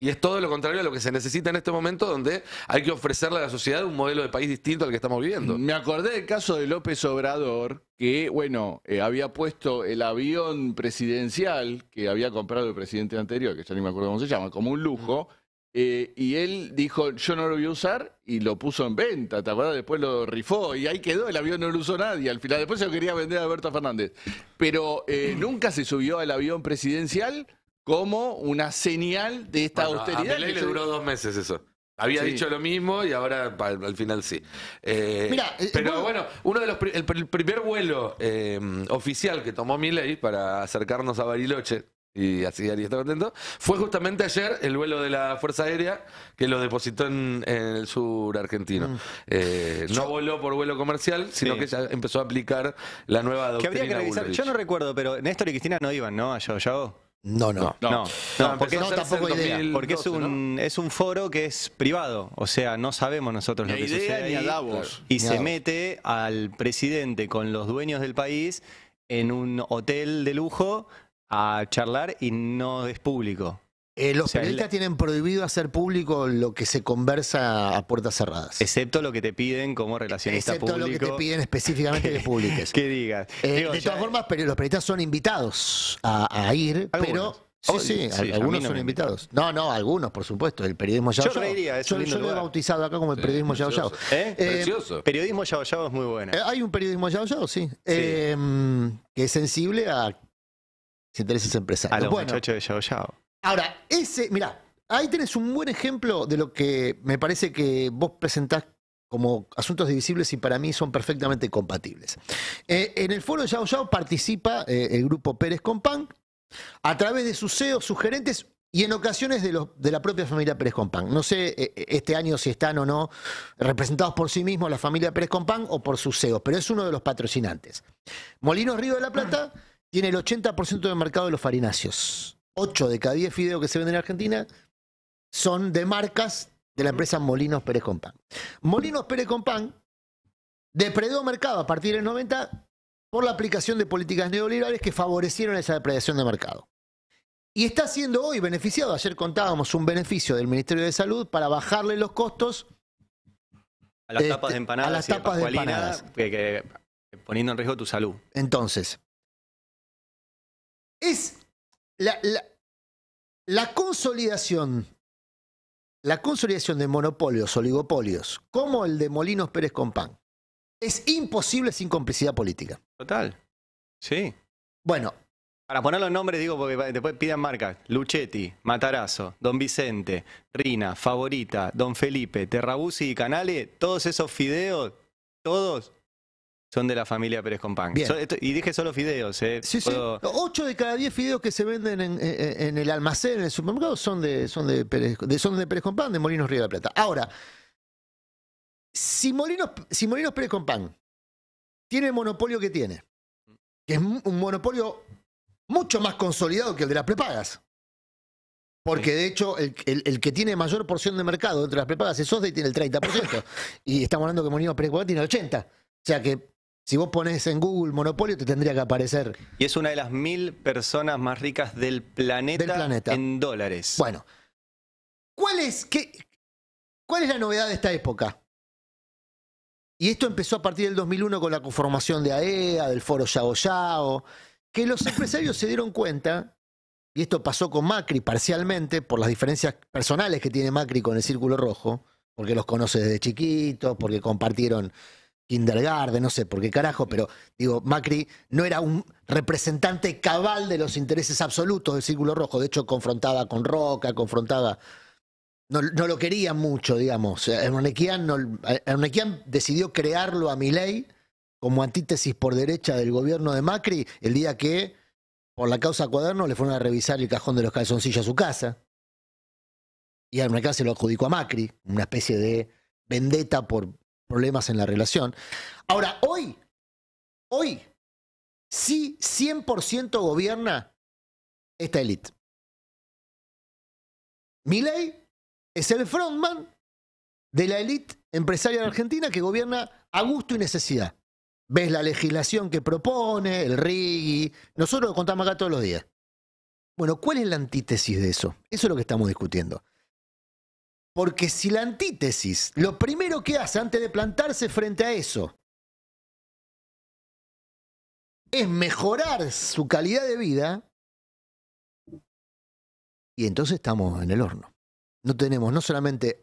Y es todo lo contrario a lo que se necesita en este momento, donde hay que ofrecerle a la sociedad un modelo de país distinto al que estamos viviendo. Me acordé del caso de López Obrador, que, bueno, eh, había puesto el avión presidencial que había comprado el presidente anterior, que ya ni me acuerdo cómo se llama, como un lujo. Eh, y él dijo, yo no lo voy a usar, y lo puso en venta, ¿te acuerdas? Después lo rifó y ahí quedó, el avión no lo usó nadie, al final después se lo quería vender a Alberto Fernández. Pero eh, nunca se subió al avión presidencial como una señal de esta austeridad. A ley le duró dos meses eso. Había dicho lo mismo y ahora al, final sí. Eh, eh, pero bueno, uno de los el, primer vuelo eh, oficial que tomó Milei para acercarnos a Bariloche, y así estaría contento, fue justamente ayer el vuelo de la Fuerza Aérea que lo depositó en, el sur argentino. Mm. no voló por vuelo comercial, sino que ya empezó a aplicar la nueva doctrina. Que habría que revisar. Yo no recuerdo, pero Néstor y Cristina no iban, ¿no? A Yao no, no. No, no, porque no, tampoco porque es un, es un foro que es privado, o sea, no sabemos nosotros lo que sucede ahí, Y se mete al presidente con los dueños del país en un hotel de lujo a charlar y no es público. Eh, los periodistas tienen prohibido hacer público lo que se conversa a puertas cerradas. Excepto lo que te piden como relacionista Excepto público. Excepto lo que te piden específicamente que, publiques. Que digas. Eh, de todas formas, los periodistas son invitados a, ir, pero... Sí, sí, algunos son invitados. No, no, algunos, por supuesto. El periodismo Yao Yo, Yao. es yo, lo he bautizado acá como el periodismo Yao Yao. Eh, ¿Eh? Precioso. periodismo Yao Yao es muy bueno. hay un periodismo Yao Yao, sí. que es sensible a intereses empresarios. A los bueno, muchachos de Yao Ahora, ese, mirá, ahí tenés un buen ejemplo de lo que me parece que vos presentás como asuntos divisibles y para mí son perfectamente compatibles. Eh, en el foro de Yao Yao participa eh, el grupo Pérez Compán a través de sus CEOs, sus gerentes y en ocasiones de, la propia familia Pérez Compán. No sé eh, este año si están o no representados por sí mismos la familia Pérez Compán o por sus CEOs, pero es uno de los patrocinantes. Molinos Río de la Plata tiene el 80% del mercado de los farináceos. 8 de cada 10 fideos que se venden en Argentina son de marcas de la empresa Molinos Pérez Compán. Molinos Pérez Compán depredó mercado a partir del 90 por la aplicación de políticas neoliberales que favorecieron esa depredación de mercado. Y está siendo hoy beneficiado. Ayer contábamos un beneficio del Ministerio de Salud para bajarle los costos a las tapas de este, empanadas, las poniendo en riesgo tu salud. Entonces, es la, consolidación la consolidación de monopolios, oligopolios, como el de Molinos Pérez Compán, es imposible sin complicidad política. Total. Sí. Bueno. Para poner los nombres, digo, porque después pidan marcas. Luchetti, Matarazo, Don Vicente, Rina, Favorita, Don Felipe, Terrabusi y Canale, todos esos fideos, todos son de la familia Pérez Compán. y dije solo fideos. Eh. Sí, Ocho de cada diez fideos que se venden en, el almacén, en el supermercado, son de, son de, Pérez, son de Compán, de Molinos Río de la Plata. Ahora, si Molinos, si Molinos Pérez Compán tiene el monopolio que tiene, que es un monopolio mucho más consolidado que el de las prepagas. Porque de hecho, el, el, que tiene mayor porción de mercado entre las prepagas es Sosde y tiene el 30%. y estamos hablando que Molinos Pérez Compán tiene el 80%. O sea que si vos pones en Google monopolio, te tendría que aparecer. Y es una de las mil personas más ricas del planeta, en dólares. Bueno, ¿cuál es, qué, ¿cuál es la novedad de esta época? Y esto empezó a partir del 2001 con la conformación de AEA, e del foro Yao Yao, que los empresarios se dieron cuenta, y esto pasó con Macri parcialmente, por las diferencias personales que tiene Macri con el Círculo Rojo, porque los conoce desde chiquitos, porque compartieron kindergarten, no sé por qué carajo, pero digo, Macri no era un representante cabal de los intereses absolutos del Círculo Rojo, de hecho confrontaba con Roca, confrontaba... No, lo quería mucho, digamos. Ernequian, decidió crearlo a mi ley como antítesis por derecha del gobierno de Macri el día que, por la causa cuaderno, le fueron a revisar el cajón de los calzoncillos a su casa. Y Ernequian se lo adjudicó a Macri, una especie de vendetta por, problemas en la relación. Ahora, hoy, hoy, sí 100% gobierna esta élite. Milei es el frontman de la élite empresaria de argentina que gobierna a gusto y necesidad. Ves la legislación que propone, el RIGI, nosotros lo contamos acá todos los días. Bueno, ¿cuál es la antítesis de eso? Eso es lo que estamos discutiendo. Porque si la antítesis, lo primero que hace antes de plantarse frente a eso, es mejorar su calidad de vida, y entonces estamos en el horno. No tenemos, no solamente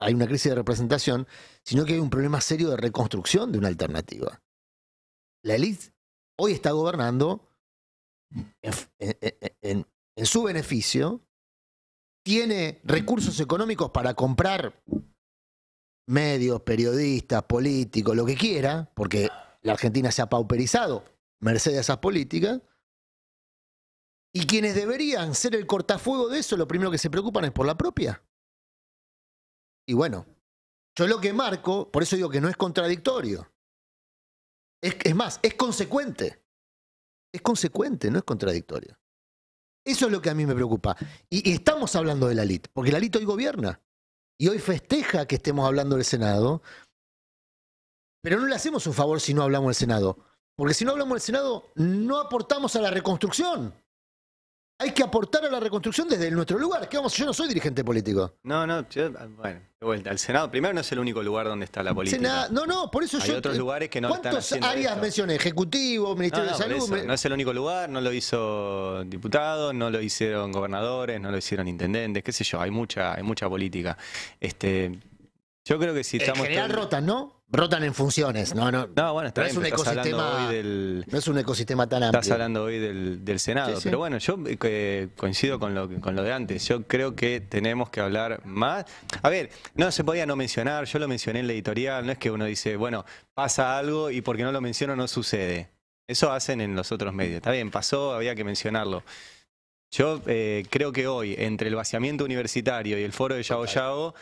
hay una crisis de representación, sino que hay un problema serio de reconstrucción de una alternativa. La élite hoy está gobernando en, en su beneficio tiene recursos económicos para comprar medios, periodistas, políticos, lo que quiera, porque la Argentina se ha pauperizado merced a esas políticas, y quienes deberían ser el cortafuego de eso, lo primero que se preocupan es por la propia. Y bueno, yo lo que marco, por eso digo que no es contradictorio. Es, es más, es consecuente. Es consecuente, no es contradictorio. Eso es lo que a mí me preocupa. Y, estamos hablando de la LIT, porque la LIT hoy gobierna. Y hoy festeja que estemos hablando del Senado. Pero no le hacemos un favor si no hablamos del Senado. Porque si no hablamos del Senado, no aportamos a la reconstrucción hay que aportar a la reconstrucción desde nuestro lugar. ¿Qué vamos? Yo no soy dirigente político. No, no, bueno, de vuelta. El Senado primero no es el único lugar donde está la política. no, no, por eso yo. Hay otros lugares que no están haciendo áreas mencioné? Ejecutivo, Ministerio de Salud. No es el único lugar, no lo hizo diputado, no lo hicieron gobernadores, no lo hicieron intendentes, qué sé yo. Hay mucha, hay mucha política. Este yo creo que si estamos. En general rotan, ¿no? Rotan en funciones, ¿no? No, no bueno, está no es un ecosistema. Del... No es un ecosistema tan amplio. Estás hablando hoy del, Senado. Pero bueno, yo eh, coincido con lo, con lo de antes. Yo creo que tenemos que hablar más. A ver, no se podía no mencionar, yo lo mencioné en la editorial. No es que uno dice, bueno, pasa algo y porque no lo menciono no sucede. Eso hacen en los otros medios. Está bien, pasó, había que mencionarlo. Yo eh, creo que hoy, entre el vaciamiento universitario y el foro de Yao Yao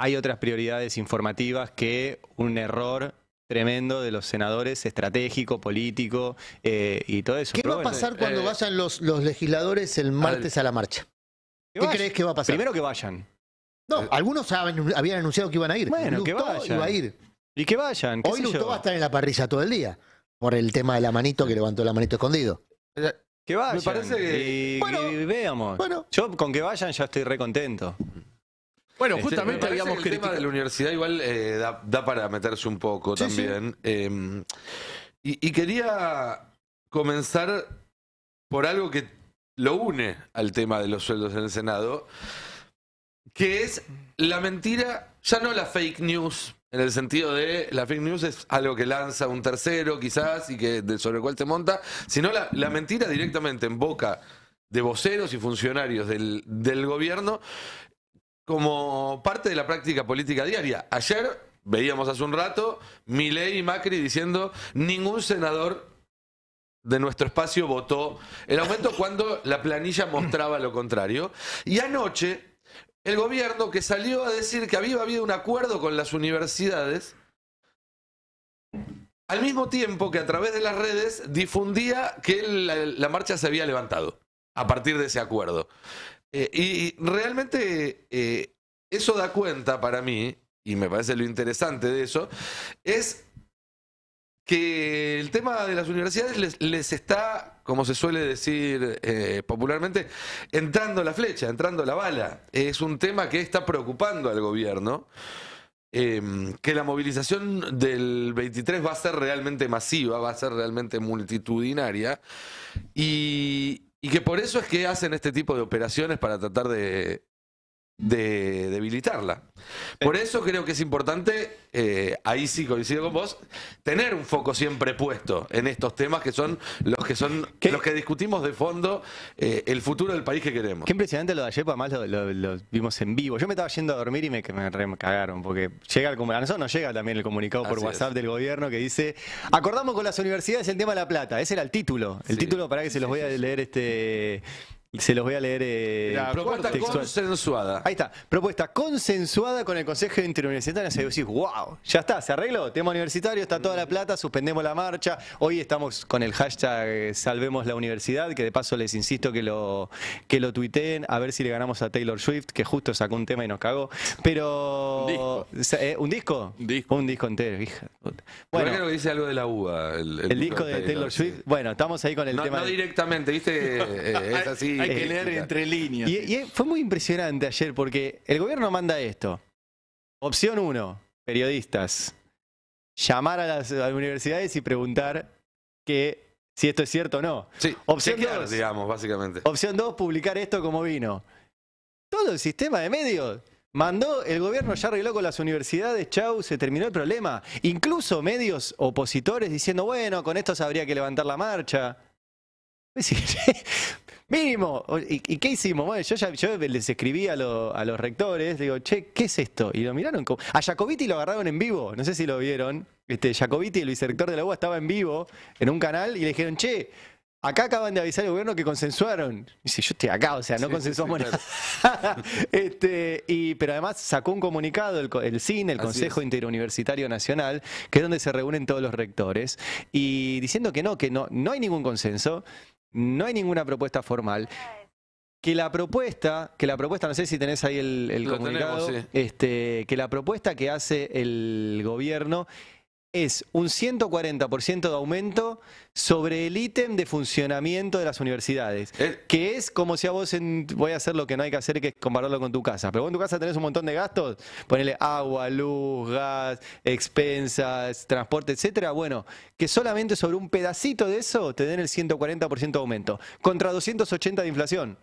hay otras prioridades informativas que un error tremendo de los senadores, estratégico, político eh, y todo eso. ¿Qué va a pasar cuando eh, vayan los, legisladores el martes a la marcha? ¿Qué crees que va a pasar? Primero que vayan. No, algunos habían, anunciado que iban a ir. Bueno, que vayan. a ir. Y que vayan. Hoy Lustó va a estar en la parrilla todo el día por el tema de la manito que levantó la manito escondido. Eh, que va Me parece que... bueno, veamos. Yo con que vayan ya estoy re contento. Bueno, este, justamente habíamos El tema de la universidad igual eh, da, para meterse un poco también. Em, y, quería comenzar por algo que lo une al tema de los sueldos en el Senado, que es la mentira, ya no la fake news, en el sentido de la fake news es algo que lanza un tercero quizás y que sobre el cual te monta, sino la, mentira directamente en boca de voceros y funcionarios del gobierno como parte de la práctica política diaria. Ayer veíamos hace un rato Milei y Macri diciendo ningún senador de nuestro espacio votó el aumento cuando la planilla mostraba lo contrario. Y anoche el gobierno que salió a decir que había habido un acuerdo con las universidades, al mismo tiempo que a través de las redes difundía que la marcha se había levantado a partir de ese acuerdo. Eh, y realmente eh, eso da cuenta para mí, y me parece lo interesante de eso, es que el tema de las universidades les, está, como se suele decir eh, popularmente, entrando la flecha, entrando la bala. Es un tema que está preocupando al gobierno. Em, que la movilización del 23 va a ser realmente masiva, va a ser realmente multitudinaria. Y, y que por eso es que hacen este tipo de operaciones para tratar de de debilitarla. Por eso creo que es importante, eh, ahí sí coincido con vos, tener un foco siempre puesto en estos temas que son los que son los que discutimos de fondo eh, el futuro del país que queremos. Qué impresionante lo de ayer, además pues, lo, vimos en vivo. Yo me estaba yendo a dormir y me, cagaron, porque llega el a llega también el comunicado por WhatsApp del gobierno que dice acordamos con las universidades el tema de la plata. Ese era el título. El título para que se los voy a leer este se los voy a leer eh, la propuesta consensuada. Ahí está, propuesta consensuada con el Consejo Interuniversitario. Y decís, wow, ya está, se arregló, tema universitario, está toda la plata, suspendemos la marcha. Hoy estamos con el hashtag eh, Salvemos la Universidad, que de paso les insisto que lo, que lo tuiteen, a ver si le ganamos a Taylor Swift, que justo sacó un tema y nos cagó. Pero... ¿Un disco? Eh, ¿Un disco? Un disco entero, hija. Bueno, creo que dice algo de la UBA. El, disco de Taylor, Swift. Bueno, estamos ahí con el tema... No directamente, viste, eh, es así hay que eh, leer entre líneas. Y, fue muy impresionante ayer porque el gobierno manda esto. Opción uno, periodistas. Llamar a las, universidades y preguntar que si esto es cierto o no. opción dos, digamos, básicamente. Opción dos, publicar esto como vino. Todo el sistema de medios mandó, el gobierno ya arregló con las universidades, chau, se terminó el problema. Incluso medios opositores diciendo, bueno, con esto habría que levantar la marcha. Mínimo. ¿Y, qué hicimos? yo, ya, les escribí a, los rectores, digo, che, ¿qué es esto? Y lo miraron. Como... A Jacobiti lo agarraron en vivo, no sé si lo vieron. Este, Jacobiti, el vicerector de la UBA, estaba en vivo en un canal y le dijeron, che, Acá acaban de avisar al gobierno que consensuaron. Y yo estoy acá, o sea, no consensuamos este, y, pero además sacó un comunicado el, CIN, el Consejo Interuniversitario Nacional, que es donde se reúnen todos los rectores, y diciendo que no, que no, no hay ningún consenso, no hay ninguna propuesta formal. Que la propuesta, que la propuesta, no sé si tenés ahí el, comunicado, este, que la propuesta que hace el gobierno es un 140% de aumento sobre el ítem de funcionamiento de las universidades. Eh. Que es como si a vos voy a hacer lo que no hay que hacer, que es compararlo con tu casa. Pero vos en tu casa tenés un montón de gastos, ponele agua, luz, gas, expensas, transporte, etcétera. Bueno, que solamente sobre un pedacito de eso te den el 140% de aumento, contra 280 de inflación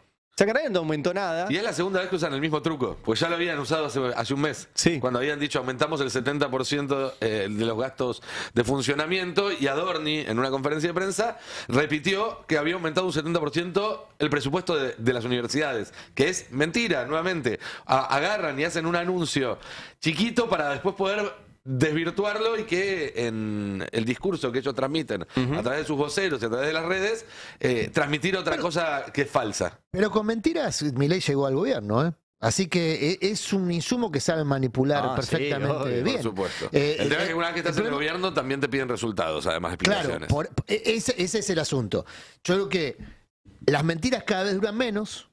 nadie no aumentó nada. Y es la segunda vez que usan el mismo truco, pues ya lo habían usado hace, un mes, sí. cuando habían dicho aumentamos el 70% eh, de los gastos de funcionamiento y Adorni en una conferencia de prensa repitió que había aumentado un 70% el presupuesto de, las universidades, que es mentira, nuevamente. agarran y hacen un anuncio chiquito para después poder desvirtuarlo y que en el discurso que ellos transmiten a través de sus voceros y a través de las redes, eh, transmitir otra cosa que es falsa. Pero con mentiras, mi ley llegó al gobierno, ¿eh? Así que eh, es un insumo que saben manipular ah, perfectamente bien. supuesto. Eh, el tema es que una vez que estás en el gobierno también te piden resultados, además explicaciones. E, ese, ese, es el asunto. Yo creo que las mentiras cada vez duran menos.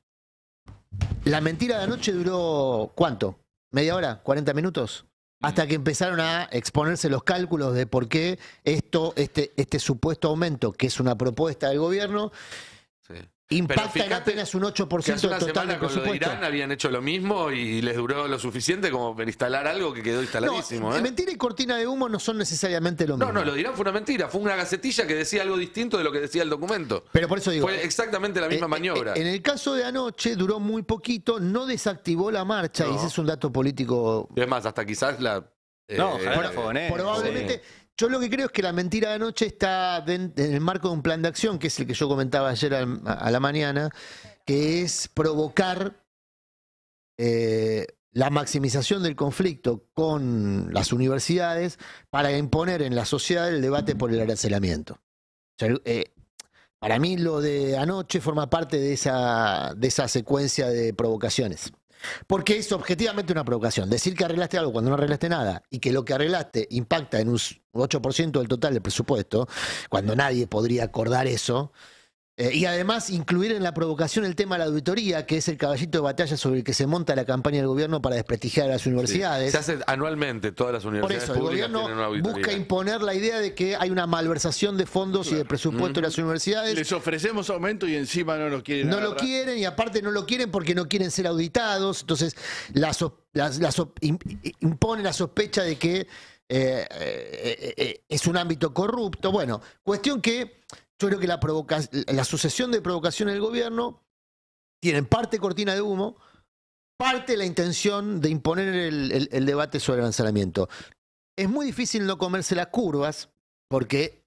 La mentira de anoche duró, ¿cuánto? ¿Media hora? ¿40 minutos? hasta que empezaron a exponerse los cálculos de por qué esto, este, este supuesto aumento, que es una propuesta del gobierno, Impacta Pero un 8% que hace Con de Irán habían hecho lo mismo y les duró lo suficiente como para instalar algo que quedó instaladísimo. No, eh, ¿eh? Mentira y cortina de humo no son necesariamente lo mismo. No, no, lo de Irán fue una mentira, fue una gacetilla que decía algo distinto de lo que decía el documento. Pero por eso digo. Fue exactamente la misma eh, maniobra. en el caso de anoche duró muy poquito, no desactivó la marcha y ese es un dato político. Es más, hasta quizás la no, Probablemente, yo lo que creo es que la mentira de anoche está en el marco de un plan de acción, que es el que yo comentaba ayer a la mañana, que es provocar eh, la maximización del conflicto con las universidades para imponer en la sociedad el debate por el arancelamiento. Eh, para mí lo de anoche forma parte de esa, de esa secuencia de provocaciones. Porque es objetivamente una provocación. Decir que arreglaste algo cuando no arreglaste nada y que lo que arreglaste impacta en un 8% del total del presupuesto, cuando nadie podría acordar eso, eh, y además incluir en la provocación el tema de la auditoría, que es el caballito de batalla sobre el que se monta la campaña del gobierno para desprestigiar a las universidades. Se hace anualmente todas las universidades. Por eso, el gobierno busca imponer la idea de que hay una malversación de fondos y de presupuesto de las universidades. Les ofrecemos aumento y encima no lo quieren. No lo quieren y aparte no lo quieren porque no quieren ser auditados. Entonces las impone la sospecha de que eh, eh, es un ámbito corrupto. Bueno, cuestión que yo creo que la, sucesión de provocaciones del gobierno tienen parte cortina de humo, parte la intención de imponer el, debate sobre el lanzamiento. Es muy difícil no comerse las curvas porque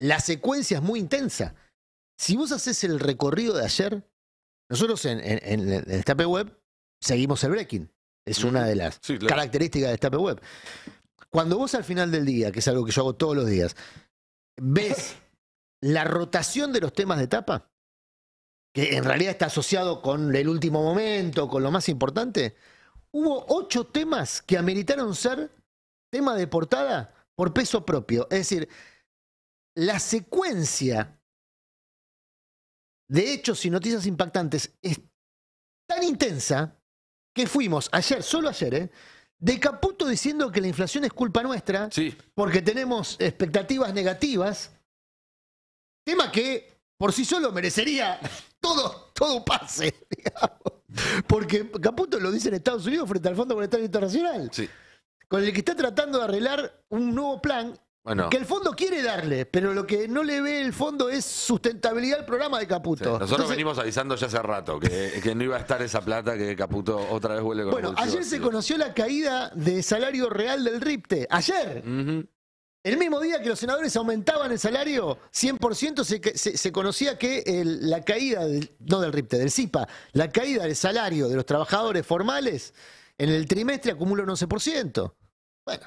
la secuencia es muy intensa. Si vos haces el recorrido de ayer, nosotros en, en, el Web seguimos el breaking. Es una de las características de tapeweb. Web. Cuando vos al final del día, que es algo que yo hago todos los días, ves la rotación de los temas de etapa, que en realidad está asociado con el último momento, con lo más importante, hubo ocho temas que ameritaron ser tema de portada por peso propio. Es decir, la secuencia de hechos y noticias impactantes es tan intensa que fuimos ayer, solo ayer, ¿eh? de Caputo diciendo que la inflación es culpa nuestra sí. porque tenemos expectativas negativas Tema que por sí solo merecería todo, todo pase, digamos. Porque Caputo lo dice en Estados Unidos frente al Fondo Monetario Internacional. Sí. Con el que está tratando de arreglar un nuevo plan que el fondo quiere darle, pero lo que no le ve el fondo es sustentabilidad al programa de Caputo. nosotros venimos avisando ya hace rato que, no iba a estar esa plata que Caputo otra vez vuelve con Bueno, ayer se conoció la caída de salario real del RIPTE. Ayer. El mismo día que los senadores aumentaban el salario 100%, se, conocía que la caída, del, no del RIPTE, del CIPA, la caída del salario de los trabajadores formales en el trimestre acumuló un 11%. Bueno.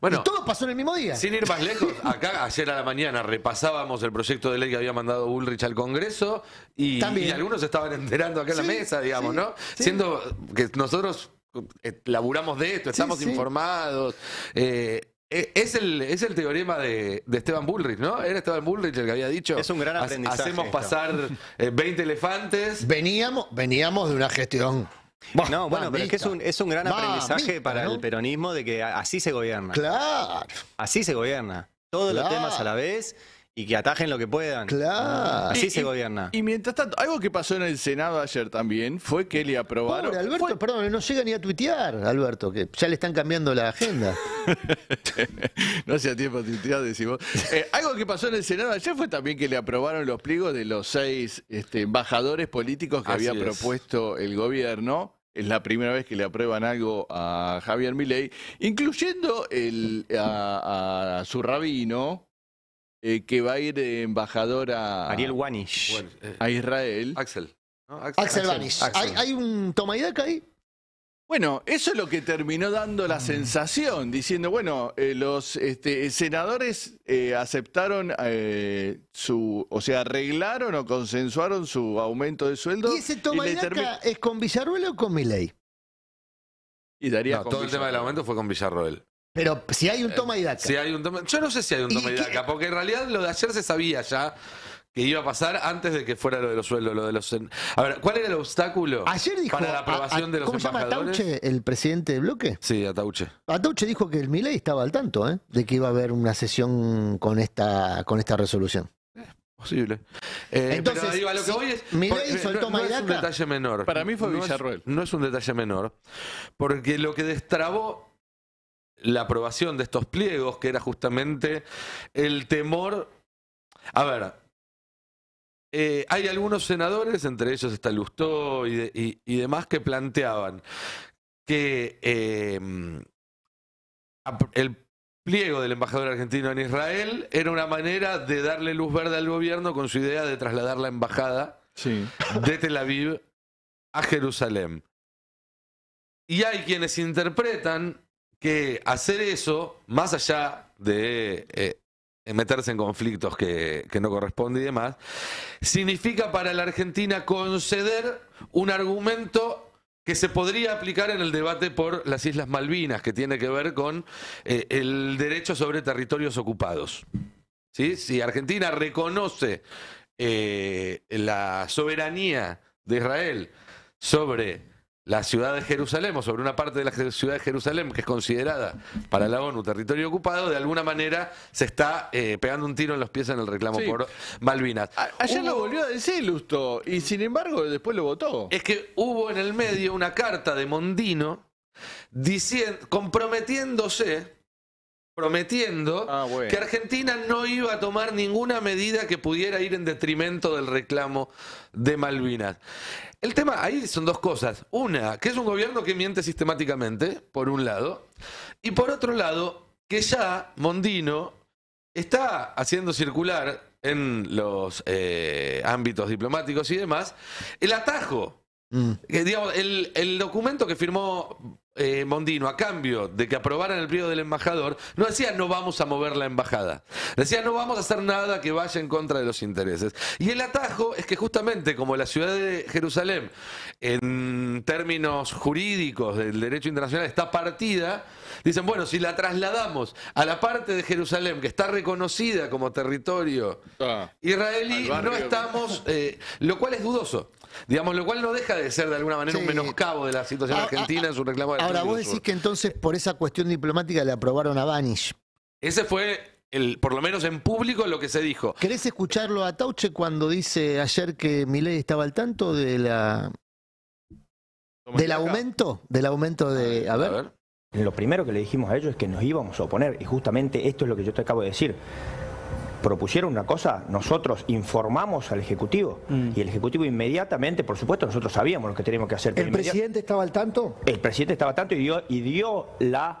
Bueno, y todo pasó en el mismo día. Sin ir más lejos, acá ayer a la mañana repasábamos el proyecto de ley que había mandado Bullrich al Congreso y, algunos estaban enterando acá en la mesa, digamos, ¿no? Siendo que nosotros eh, laburamos de esto, estamos informados. Eh, eh, es el, es el teorema de, Esteban Bullrich, ¿no? Era Esteban Bullrich el que había dicho. Es un gran aprendizaje. Hacemos pasar 20 eh, elefantes. Veníamos, veníamos de una gestión. no, bueno, pero es que es un, gran aprendizaje para el peronismo de que así se gobierna. Claro. Así se gobierna. Todos los temas a la vez y que atajen lo que puedan. Claro. Así se gobierna. Y mientras tanto, algo que pasó en el Senado ayer también fue que le aprobaron. Alberto, perdón, no llega ni a tuitear, Alberto, que ya le están cambiando la agenda. no hacía tiempo a tuitear, decimos. Eh, algo que pasó en el Senado ayer fue también que le aprobaron los pliegos de los seis este, embajadores políticos que había propuesto el gobierno es la primera vez que le aprueban algo a Javier Milei, incluyendo el, a su rabino, eh, que va a ir embajador a. Ariel eh, a Israel. Axel. Axel, ¿Hay, un toma ahí? Bueno, eso es lo que terminó dando la mm. sensación, diciendo, bueno, eh, los este, senadores aceptaron su, o sea, arreglaron o consensuaron su aumento de sueldo. ¿Y ese toma es con Villarroel o con Miley? Y daría todo el tema del aumento fue con Villarroel. Pero si hay un toma y daca. yo no sé si hay un toma y, daca, porque en realidad lo de ayer se sabía ya que iba a pasar antes de que fuera lo de los sueldos, lo de los... A ver, ¿cuál era el obstáculo Ayer para la aprobación de los ¿cómo se llama Atauche, el presidente del bloque? Sí, Atauche. Atauche dijo que el Milei estaba al tanto, ¿eh? De que iba a haber una sesión con esta, con esta resolución. Eh, posible. Eh, Entonces, pero, lo que es. un detalle menor. Para mí fue Villarroel. no es un detalle menor. Porque lo que destrabó la aprobación de estos pliegos, que era justamente el temor. A ver, eh, hay algunos senadores, entre ellos está Lustó y, demás, que planteaban que eh, el pliego del embajador argentino en Israel era una manera de darle luz verde al gobierno con su idea de trasladar la embajada sí. de Tel Aviv a Jerusalén. Y hay quienes interpretan que hacer eso, más allá de eh, meterse en conflictos que, no corresponde y demás, significa para la Argentina conceder un argumento que se podría aplicar en el debate por las Islas Malvinas, que tiene que ver con eh, el derecho sobre territorios ocupados. ¿Sí? Si Argentina reconoce eh, la soberanía de Israel sobre la ciudad de Jerusalén o sobre una parte de la ciudad de Jerusalén que es considerada para la ONU territorio ocupado, de alguna manera se está eh, pegando un tiro en los pies en el reclamo por Malvinas. ayer lo volvió a decir Lusto y sin embargo después lo votó. Es que hubo en el medio una carta de Mondino diciendo, comprometiéndose prometiendo ah, que Argentina no iba a tomar ninguna medida que pudiera ir en detrimento del reclamo de Malvinas. El tema, ahí son dos cosas. Una, que es un gobierno que miente sistemáticamente, por un lado. Y por otro lado, que ya Mondino está haciendo circular en los eh, ámbitos diplomáticos y demás el atajo Mm. Eh, el, documento que firmó eh, Mondino a cambio de que aprobaran el pliego del embajador no decía no vamos a mover la embajada, decía no vamos a hacer nada que vaya en contra de los intereses. Y el atajo es que justamente como la ciudad de Jerusalén en términos jurídicos del derecho internacional está partida, dicen, bueno, si la trasladamos a la parte de Jerusalén que está reconocida como territorio ah, israelí, no estamos, eh, lo cual es dudoso. Digamos, lo cual no deja de ser de alguna manera un menoscabo de la situación ah, argentina ah, en su reclamo Ahora, vos decís que entonces por esa cuestión diplomática le aprobaron a Banish. Ese fue, el, por lo menos en público, lo que se dijo. ¿Querés escucharlo a Tauche cuando dice ayer que Milei estaba al tanto de la, del aumento? Del aumento de. A A ver. Lo primero que le dijimos a ellos es que nos íbamos a oponer, y justamente esto es lo que yo te acabo de decir propusieron una cosa, nosotros informamos al Ejecutivo mm. y el Ejecutivo inmediatamente, por supuesto, nosotros sabíamos lo que teníamos que hacer. ¿El presidente estaba al tanto? El presidente estaba al tanto y dio, y dio la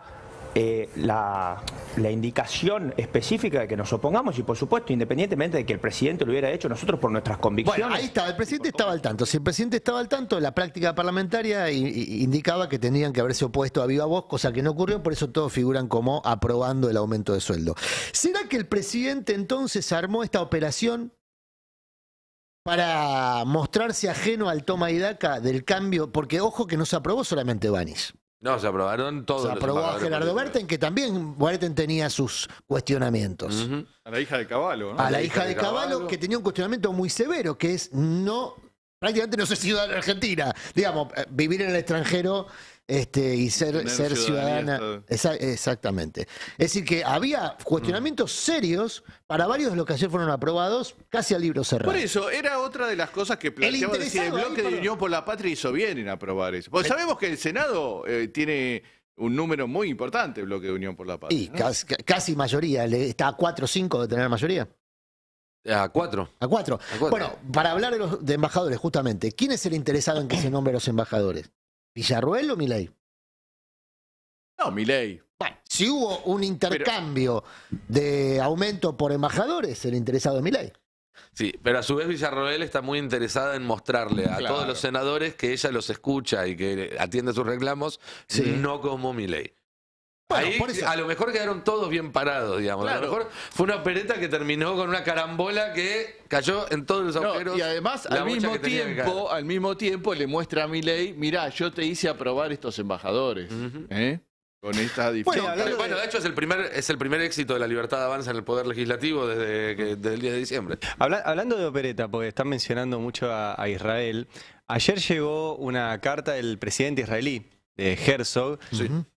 eh, la, indicación específica de que nos opongamos y por supuesto, independientemente de que el presidente lo hubiera hecho nosotros por nuestras convicciones. Bueno, ahí estaba, el presidente estaba al tanto. Si el presidente estaba al tanto, la práctica parlamentaria indicaba que tenían que haberse opuesto a viva voz, cosa que no ocurrió, por eso todos figuran como aprobando el aumento de sueldo. ¿Será que el presidente entonces armó esta operación para mostrarse ajeno al toma y daca del cambio? Porque ojo que no se aprobó solamente Banis. No, se aprobaron todos. Se aprobó a Gerardo Berten, que también Berten tenía sus cuestionamientos. A la hija de Caballo, ¿no? A la, hija, de, Caballo, que tenía un cuestionamiento muy severo, que es no, prácticamente no ser ciudad Argentina. Digamos, eh, vivir en el extranjero este, y ser, ser ciudadana. exactamente. Es decir, que había cuestionamientos serios para varios de los que ayer fueron aprobados, casi al libro cerrado. Por eso, era otra de las cosas que planteaba el, el bloque de Unión por la Patria hizo bien en aprobar eso. Porque eh. sabemos que el Senado eh, tiene un número muy importante, el bloque de Unión por la Patria. Y casi, mayoría, está a 4 o 5 de tener mayoría. A 4 a cuatro. Bueno, para hablar de, los, de embajadores, justamente, ¿quién es el interesado en que se nombren los embajadores? ¿Villarroel o Milei? No, Milei. Bueno, si hubo un intercambio de aumento por embajadores, el interesado es Milei. Sí, pero a su vez Villarroel está muy interesada en mostrarle a todos los senadores que ella los escucha y que atiende sus reclamos, sino no como Milei. Ahí, A lo mejor quedaron todos bien parados, digamos. A lo mejor fue una opereta que terminó con una carambola que cayó en todos los agujeros. y además, al mismo, tiempo, le muestra a ley, mirá, yo te hice aprobar estos embajadores. ¿eh? Con esta bueno, de... hecho es el primer es el primer éxito de la libertad de avanza en el poder legislativo desde, el día de diciembre. hablando de opereta, porque están mencionando mucho a Israel, ayer llegó una carta del presidente israelí de Herzog,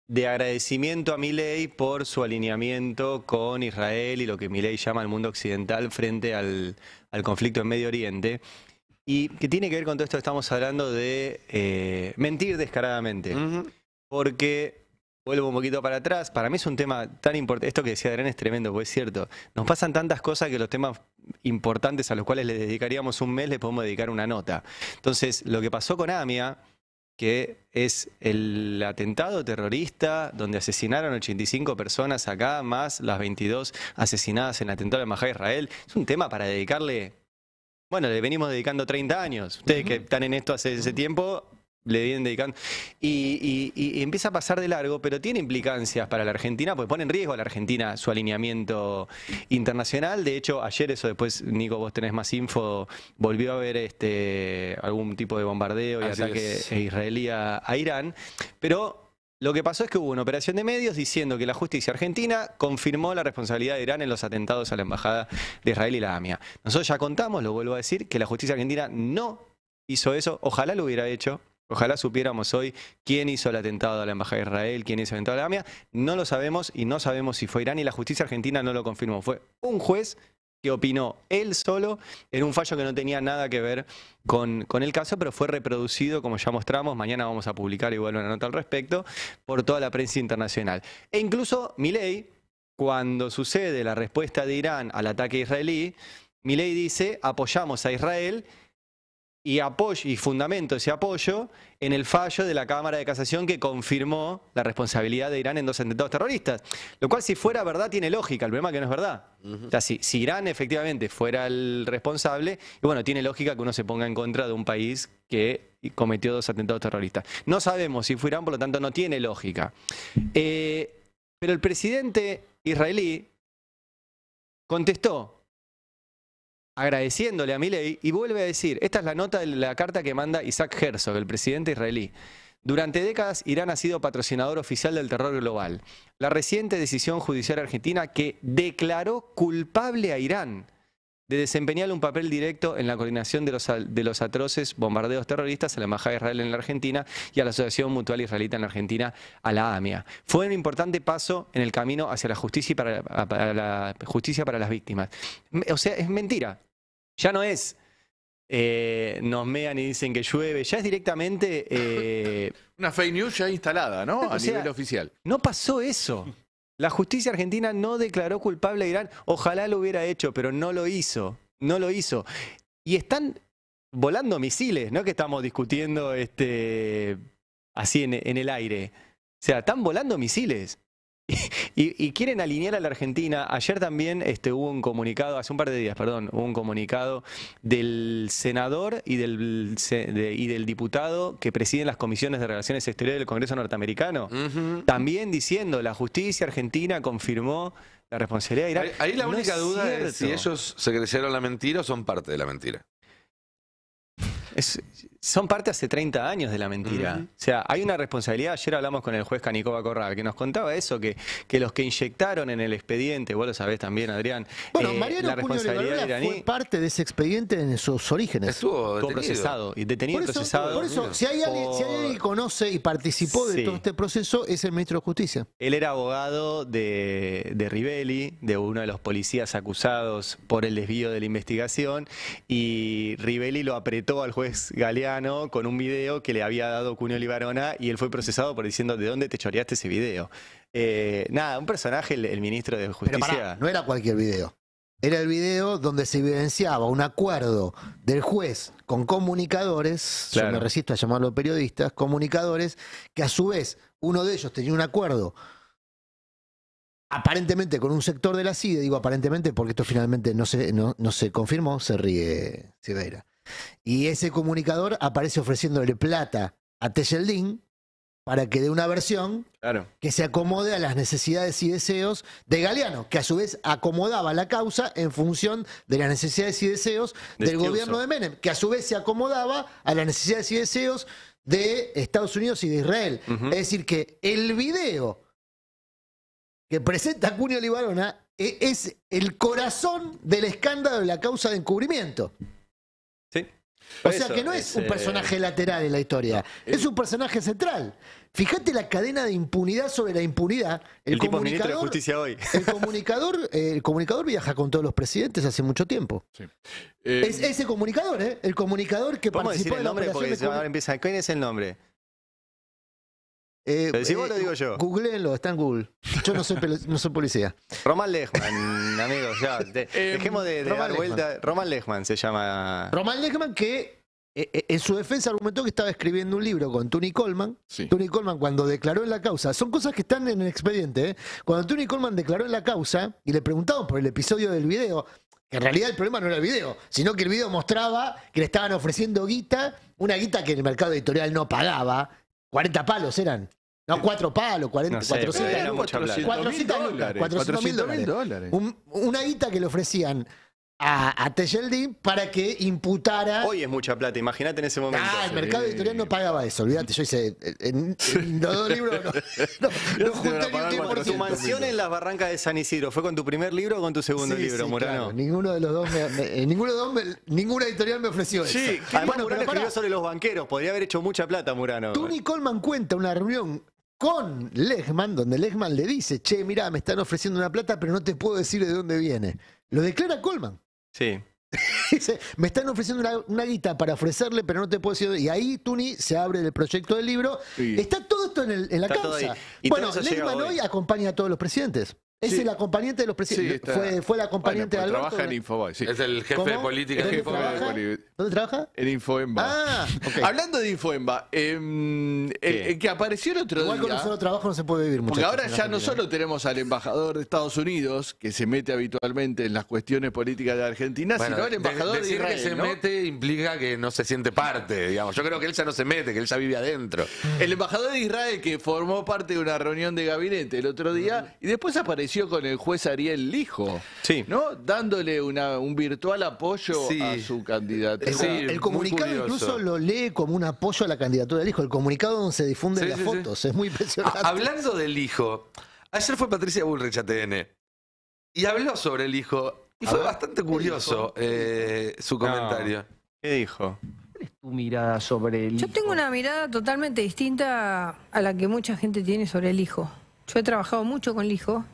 de agradecimiento a Milley por su alineamiento con Israel y lo que Milei llama el mundo occidental frente al, conflicto en Medio Oriente. Y que tiene que ver con todo esto que estamos hablando de eh, mentir descaradamente. Porque, vuelvo un poquito para atrás, para mí es un tema tan importante, esto que decía Adrián es tremendo, porque es cierto, nos pasan tantas cosas que los temas importantes a los cuales le dedicaríamos un mes le podemos dedicar una nota. Entonces, lo que pasó con Amia que es el atentado terrorista donde asesinaron 85 personas acá, más las 22 asesinadas en el atentado de Majá Israel. Es un tema para dedicarle, bueno, le venimos dedicando 30 años. Ustedes que están en esto hace ese tiempo, le vienen dedicando. Y, y, empieza a pasar de largo, pero tiene implicancias para la Argentina, porque pone en riesgo a la Argentina su alineamiento internacional. De hecho, ayer eso, después, Nico, vos tenés más info, volvió a haber este, algún tipo de bombardeo y ataque e israelí a, a Irán. Pero lo que pasó es que hubo una operación de medios diciendo que la justicia argentina confirmó la responsabilidad de Irán en los atentados a la embajada de Israel y la AMIA. Nosotros ya contamos, lo vuelvo a decir, que la justicia argentina no hizo eso. Ojalá lo hubiera hecho, Ojalá supiéramos hoy quién hizo el atentado a la Embajada de Israel, quién hizo el atentado a la AMIA. No lo sabemos y no sabemos si fue Irán y la justicia argentina no lo confirmó. Fue un juez que opinó él solo en un fallo que no tenía nada que ver con, el caso, pero fue reproducido, como ya mostramos, mañana vamos a publicar igual una nota al respecto, por toda la prensa internacional. E incluso Milei, cuando sucede la respuesta de Irán al ataque israelí, Milei dice, apoyamos a Israel y y fundamento ese apoyo en el fallo de la Cámara de Casación que confirmó la responsabilidad de Irán en dos atentados terroristas. Lo cual, si fuera verdad, tiene lógica. El problema es que no es verdad. si, Irán efectivamente fuera el responsable, bueno, tiene lógica que uno se ponga en contra de un país que cometió dos atentados terroristas. No sabemos si fue Irán, por lo tanto, no tiene lógica. Eh, pero el presidente israelí contestó agradeciéndole a Milei y vuelve a decir, esta es la nota de la carta que manda Isaac Herzog, el presidente israelí. Durante décadas, Irán ha sido patrocinador oficial del terror global. La reciente decisión judicial argentina que declaró culpable a Irán de desempeñar un papel directo en la coordinación de los, de los atroces bombardeos terroristas a la Embajada de Israel en la Argentina y a la Asociación Mutual Israelita en la Argentina, a la AMIA. Fue un importante paso en el camino hacia la justicia para, la justicia para las víctimas. O sea, es mentira. Ya no es eh, nos mean y dicen que llueve. Ya es directamente. Eh, Una fake news ya instalada, ¿no? A nivel oficial. No pasó eso. La justicia argentina no declaró culpable a Irán. Ojalá lo hubiera hecho, pero no lo hizo. No lo hizo. Y están volando misiles, ¿no? Que estamos discutiendo este, así en, en el aire. O sea, están volando misiles. Y, quieren alinear a la Argentina. Ayer también este, hubo un comunicado, hace un par de días, perdón, hubo un comunicado del senador y del, y del diputado que presiden las comisiones de Relaciones Exteriores del Congreso norteamericano. También diciendo, la justicia argentina confirmó la responsabilidad de Irán. Ahí la única duda es si ellos se crecieron la mentira o son parte de la mentira. Es, son parte hace 30 años de la mentira. O sea, hay una responsabilidad. Ayer hablamos con el juez Canicova Corral, que nos contaba eso, que, que los que inyectaron en el expediente, vos lo sabés también, Adrián, bueno, eh, la responsabilidad fue parte de ese expediente en sus orígenes. Estuvo procesado y detenido procesado. Por eso, si hay, alguien, conoce y participó de todo este proceso, es el ministro de Justicia. Él era abogado de, de Rivelli, de uno de los policías acusados por el desvío de la investigación, y Rivelli lo apretó al juez galeán con un video que le había dado Cunio Libarona y él fue procesado por diciendo de dónde te choreaste ese video. Eh, nada, un personaje, el, ministro de Justicia. no era cualquier video. Era el video donde se evidenciaba un acuerdo del juez con comunicadores, yo me resisto a llamarlo periodistas, comunicadores, que a su vez uno de ellos tenía un acuerdo aparentemente con un sector de la CIDE, digo aparentemente porque esto finalmente no se, no, se confirmó, se ríe Silveira. Y ese comunicador aparece ofreciéndole plata a Tejeldín para que dé una versión que se acomode a las necesidades y deseos de Galeano, que a su vez acomodaba la causa en función de las necesidades y deseos del este gobierno de Menem, que a su vez se acomodaba a las necesidades y deseos de Estados Unidos y de Israel. Es decir, que el video que presenta Cunio Libarona e-, es el corazón del escándalo de la causa de encubrimiento. O sea que no es, un eh, personaje lateral en la historia, es un personaje central. Fíjate la cadena de impunidad sobre la impunidad. El, comunicador, hoy. Eh, el comunicador, viaja con todos los presidentes hace mucho tiempo. es eh, ese comunicador, ¿eh? El comunicador que participó el en la nombre de... es el nombre? Eh, lo eh, digo yo? Googleenlo, está en Google. Yo no soy, policía. Román Lechman, amigos, ya. Eh, dejemos de, dar vuelta. Román Lechman se llama. Román Lechman que eh, en su defensa argumentó que estaba escribiendo un libro con Tony Coleman. Tony Coleman cuando declaró en la causa, son cosas que están en el expediente, cuando Tony Coleman declaró en la causa y le preguntamos por el episodio del video, que en realidad el problema no era el video, sino que el video mostraba que le estaban ofreciendo guita, una guita que en el mercado editorial no pagaba 40 palos eran. No, 4 palos, 40, no sé, 400, 400, 400, 400 mil dólares. una guita que le ofrecían a, a para que imputara. Hoy es mucha plata, imagínate en ese ah, momento. Ah, el mercado editorial no pagaba eso, olvídate. Yo hice. dos libros no. Tu mansión en las barrancas de San Isidro, ¿fue con tu primer libro o con tu segundo libro, sí, Murano? Claro, ninguno de los dos, me, eh, ninguno de los ninguna editorial me ofreció eso. Sí, además Murano sobre los banqueros, podría haber hecho mucha plata, Murano. Tú, Coleman cuenta una reunión con lesman donde lesman le dice, che, mirá, me están ofreciendo una plata, pero no te puedo decir de dónde viene. Lo declara Coleman. Sí. me están ofreciendo una, guita para ofrecerle, pero no te puedo decir. Y ahí, Tuni, se abre el proyecto del libro. Está todo esto en, la casa. bueno, Lehman hoy acompaña a todos los presidentes. Es el acompañante de los presidentes. fue, el acompañante de Trabaja en Infoboy, Es el jefe de política de ¿Dónde trabaja? En Infoemba. Ah, Hablando de Infoemba, em, que apareció el otro día. Igual con un trabajo no se puede vivir mucho. Porque ahora ya no solo tenemos al embajador de Estados Unidos, que se mete habitualmente en las cuestiones políticas de Argentina, sino el embajador de, Israel, Israel, que se mete implica que no se siente parte, digamos. Yo creo que él ya no se mete, que él ya vive adentro. El embajador de Israel que formó parte de una reunión de gabinete el otro día y después apareció con el juez Ariel Lijo, ¿no? Dándole una, un virtual apoyo a su candidato el, comunicado incluso lo lee como un apoyo a la candidatura del hijo. El comunicado donde se difunden las fotos. Es muy impresionante. Hablando del hijo, ayer fue Patricia Bullrich a TN y habló sobre el hijo. Y fue bastante curioso eh, su comentario. ¿Qué dijo? ¿Cuál es tu mirada sobre el Yo hijo? Yo tengo una mirada totalmente distinta a la que mucha gente tiene sobre el hijo. Yo he trabajado mucho con el hijo.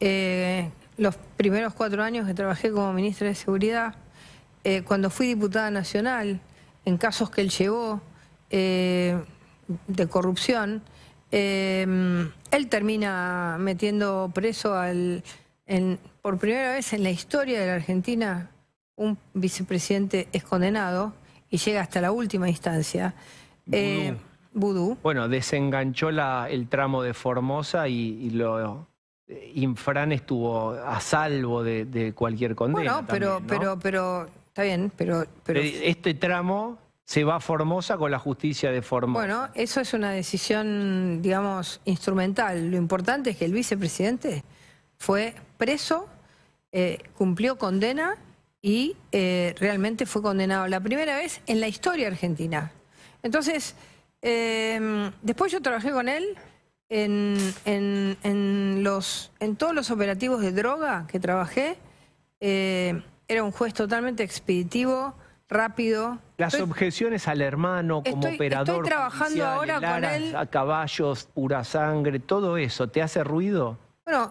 Eh, los primeros cuatro años que trabajé como ministra de Seguridad, eh, cuando fui diputada nacional, en casos que él llevó eh, de corrupción, eh, él termina metiendo preso al, por primera vez en la historia de la Argentina, un vicepresidente es condenado y llega hasta la última instancia. Vudú. Bueno, desenganchó el tramo de Formosa y, lo Infran estuvo a salvo de, cualquier condena. Bueno, pero, ¿no? pero Está bien, pero, Este tramo se va a Formosa con la justicia de Formosa. Bueno, eso es una decisión, digamos, instrumental. Lo importante es que el vicepresidente fue preso, eh, cumplió condena y eh, realmente fue condenado la primera vez en la historia argentina. Entonces, em, después yo trabajé con él en, los, en todos los operativos de droga que trabajé. Eh, era un juez totalmente expeditivo, rápido. Las objeciones al hermano como operador. Estoy trabajando ahora con él. A caballos, pura sangre, todo eso, ¿te hace ruido? Bueno,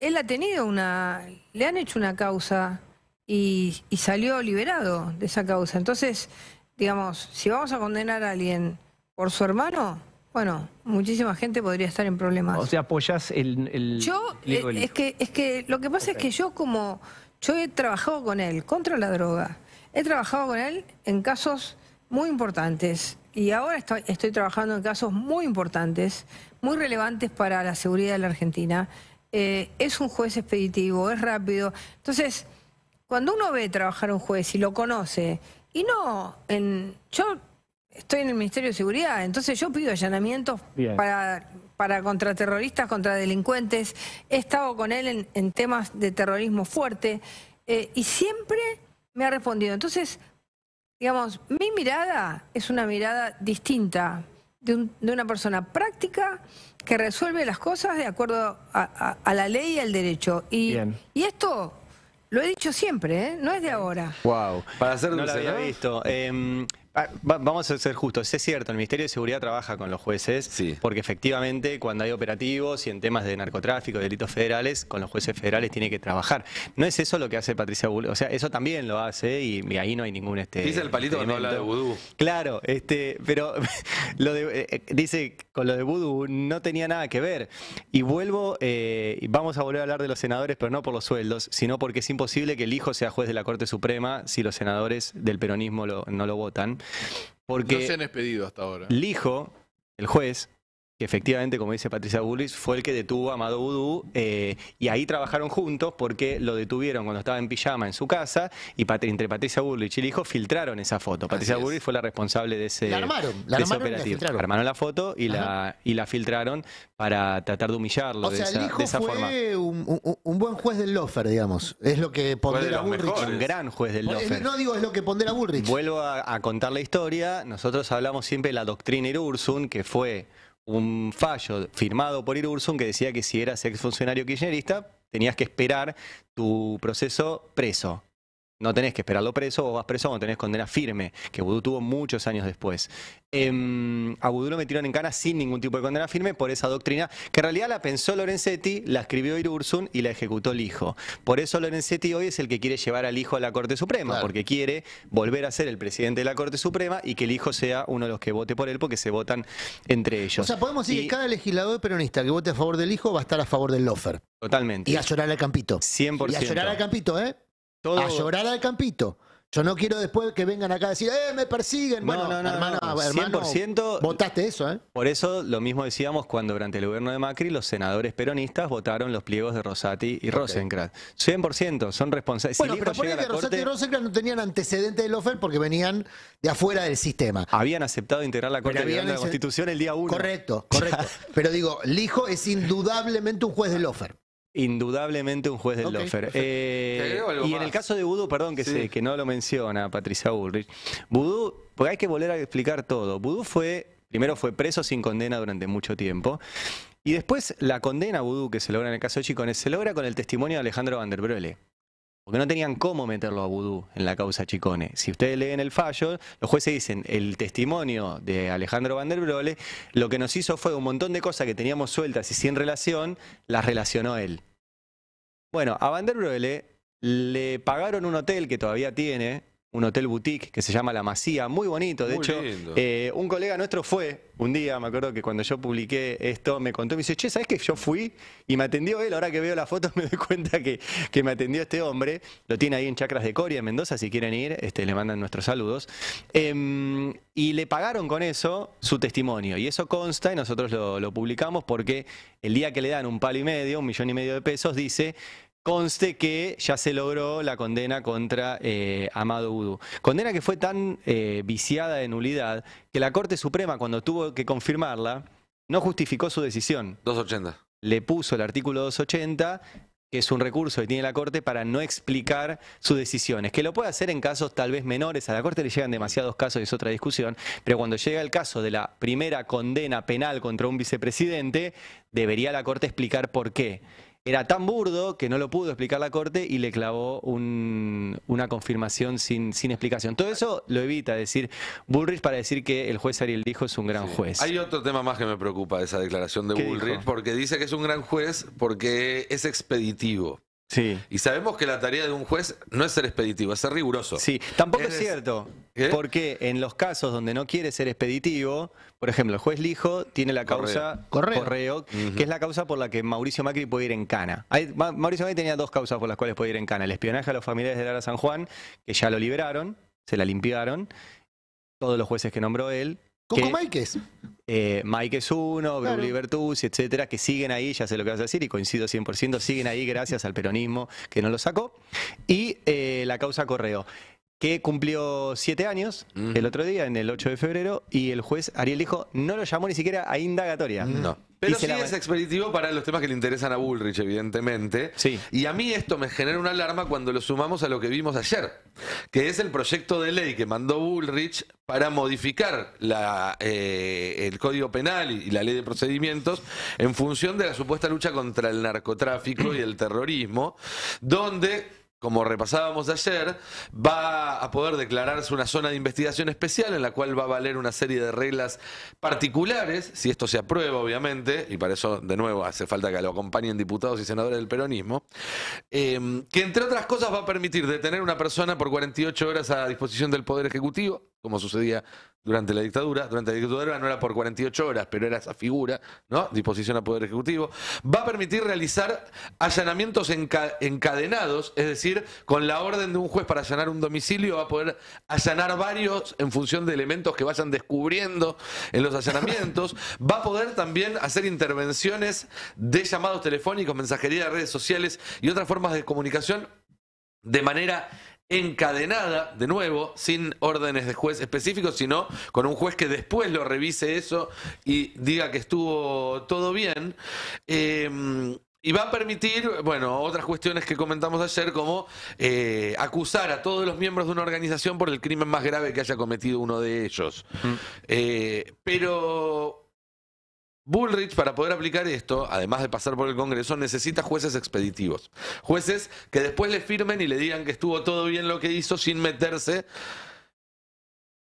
él ha tenido una. Le han hecho una causa y, salió liberado de esa causa. Entonces, digamos, si vamos a condenar a alguien por su hermano, bueno, muchísima gente podría estar en problemas. O sea, apoyas el... yo, eh, es, que, es que lo que pasa es que yo como... Yo he trabajado con él contra la droga. He trabajado con él en casos muy importantes y ahora estoy, estoy trabajando en casos muy importantes, muy relevantes para la seguridad de la Argentina. Eh, es un juez expeditivo, es rápido. Entonces, cuando uno ve trabajar a un juez y lo conoce, y no, en, yo estoy en el Ministerio de Seguridad, entonces yo pido allanamientos para para contraterroristas, contra delincuentes. He estado con él en, temas de terrorismo fuerte eh, y siempre me ha respondido. Entonces, digamos, mi mirada es una mirada distinta de, una persona práctica que resuelve las cosas de acuerdo a, la ley y al derecho. Y, y esto lo he dicho siempre, ¿eh? no es de ahora. Wow, para hacerlo. no lo había visto. Em, Ah, vamos a ser justos, es cierto, el Ministerio de Seguridad trabaja con los jueces, porque efectivamente cuando hay operativos y en temas de narcotráfico, delitos federales, con los jueces federales tiene que trabajar. No es eso lo que hace Patricia Bull, o sea, eso también lo hace y, ahí no hay ningún este. Dice el palito no, habla de vudú. Claro, este, pero lo de, eh, eh, dice con lo de vudú no tenía nada que ver. Y vuelvo, eh, vamos a volver a hablar de los senadores, pero no por los sueldos, sino porque es imposible que el hijo sea juez de la Corte Suprema si los senadores del peronismo no lo votan. Porque no se han expedido hasta ahora. Lijo, el juez, que efectivamente, como dice Patricia Bullis, fue el que detuvo a Amado eh, y ahí trabajaron juntos porque lo detuvieron cuando estaba en pijama en su casa y entre Patricia Bullis y el hijo filtraron esa foto. Patricia Bullis fue la responsable de ese, la armaron, la operativo. armaron la foto y la, y la filtraron para tratar de humillarlo o sea, de, esa, el hijo fue Un, un, buen juez del lofer, digamos. Es lo que pondera Bullrich. Un gran juez del lofer. No digo es lo que pondera Bullrich. Vuelvo a, a contar la historia. Nosotros hablamos siempre de la doctrina Irursun, que fue un fallo firmado por Irursum que decía que si eras exfuncionario kirchnerista tenías que esperar tu proceso preso. No tenés que esperarlo preso, o vas preso cuando tenés condena firme, que Vudú tuvo muchos años después. Em, a Vudú lo metieron en cana sin ningún tipo de condena firme por esa doctrina, que en realidad la pensó Lorenzetti, la escribió Irursun y la ejecutó el hijo. Por eso Lorenzetti hoy es el que quiere llevar al hijo a la Corte Suprema, porque quiere volver a ser el presidente de la Corte Suprema y que el hijo sea uno de los que vote por él, porque se votan entre ellos. O sea, podemos decir que cada legislador peronista que vote a favor del hijo va a estar a favor del lofer. Totalmente. Y a llorar al campito. 100%. Y a llorar al campito, ¿eh? A llorar al campito. Yo no quiero después que vengan acá a decir, ¡eh, me persiguen! bueno, no, no, hermano, 100%, votaste eso, ¿eh? Por eso lo mismo decíamos cuando durante el gobierno de Macri los senadores peronistas votaron los pliegos de Rosati y okay. 100% son responsables. Bueno, que Rosati y Rosencrantz no tenían antecedentes del Offer porque venían de afuera del sistema. Habían aceptado integrar la Corte de la Constitución el día 1. Correcto, correcto. pero digo, Lijo es indudablemente un juez del Offer. Indudablemente un juez del lofer. Eh, y en el caso de Vudú, perdón que, sé, que no lo menciona Patricia Ulrich, Vudú, porque hay que volver a explicar todo. Vudú fue, primero fue preso sin condena durante mucho tiempo. Y después la condena Vudú que se logra en el caso de se logra con el testimonio de Alejandro Van der Broele porque no tenían cómo meterlo a Vudú en la causa Chicone. Si ustedes leen el fallo, los jueces dicen, el testimonio de Alejandro Van der Brole, lo que nos hizo fue un montón de cosas que teníamos sueltas y sin relación, las relacionó él. Bueno, a Van der Brole le pagaron un hotel que todavía tiene un hotel boutique que se llama La Masía, muy bonito. De hecho, eh, un colega nuestro fue un día, me acuerdo que cuando yo publiqué esto, me contó, me dice, che, ¿sabes que yo fui? Y me atendió él, ahora que veo la foto me doy cuenta que, me atendió este hombre. Lo tiene ahí en Chacras de Coria, en Mendoza, si quieren ir, este, le mandan nuestros saludos. Em, y le pagaron con eso su testimonio. Y eso consta y nosotros lo, lo publicamos porque el día que le dan un palo y medio, un millón y medio de pesos, dice, Conste que ya se logró la condena contra eh, Amado Udu. Condena que fue tan eh, viciada de nulidad que la Corte Suprema, cuando tuvo que confirmarla, no justificó su decisión. 280. Le puso el artículo 280, que es un recurso que tiene la Corte para no explicar sus decisiones, que lo puede hacer en casos tal vez menores, a la Corte le llegan demasiados casos, es otra discusión, pero cuando llega el caso de la primera condena penal contra un vicepresidente, debería la Corte explicar por qué era tan burdo que no lo pudo explicar la corte y le clavó una confirmación sin, sin explicación. Todo eso lo evita decir Bullrich para decir que el juez Ariel dijo es un gran juez. Hay otro tema más que me preocupa de esa declaración de Bullrich, porque dice que es un gran juez porque es expeditivo. Sí. Y sabemos que la tarea de un juez no es ser expeditivo, es ser riguroso. Sí, tampoco es cierto. Porque en los casos donde no quiere ser expeditivo, por ejemplo, el juez Lijo tiene la causa Correo, que es la causa por la que Mauricio Macri puede ir en cana. Mauricio Macri tenía dos causas por las cuales puede ir en cana. El espionaje a los familiares de Lara San Juan, que ya lo liberaron, se la limpiaron. Todos los jueces que nombró él. Coco Mike eh, uno, claro. etcétera, que siguen ahí, ya sé lo que vas a decir y coincido 100%, siguen ahí gracias al peronismo que no lo sacó. Y eh, la causa Correo que cumplió siete años el otro día, en el 8 de febrero, y el juez Ariel dijo, no lo llamó ni siquiera a indagatoria. Mm. No. Pero sí es expeditivo para los temas que le interesan a Bullrich, evidentemente. Sí. Y a mí esto me genera una alarma cuando lo sumamos a lo que vimos ayer, que es el proyecto de ley que mandó Bullrich para modificar eh, el Código Penal y la ley de procedimientos en función de la supuesta lucha contra el narcotráfico y el terrorismo, donde como repasábamos ayer, va a poder declararse una zona de investigación especial en la cual va a valer una serie de reglas particulares, si esto se aprueba, obviamente, y para eso, de nuevo, hace falta que lo acompañen diputados y senadores del peronismo, eh, que entre otras cosas va a permitir detener a una persona por 48 horas a disposición del Poder Ejecutivo, como sucedía durante la dictadura. Durante la dictadura no era por 48 horas, pero era esa figura, ¿no? Disposición a poder ejecutivo. Va a permitir realizar allanamientos encadenados, es decir, con la orden de un juez para allanar un domicilio, va a poder allanar varios en función de elementos que vayan descubriendo en los allanamientos. va a poder también hacer intervenciones de llamados telefónicos, mensajería de redes sociales y otras formas de comunicación de manera encadenada, de nuevo, sin órdenes de juez específicos sino con un juez que después lo revise eso y diga que estuvo todo bien. Eh, y va a permitir, bueno, otras cuestiones que comentamos ayer, como eh, acusar a todos los miembros de una organización por el crimen más grave que haya cometido uno de ellos. Mm. Eh, pero Bullrich, para poder aplicar esto, además de pasar por el Congreso, necesita jueces expeditivos. Jueces que después le firmen y le digan que estuvo todo bien lo que hizo sin meterse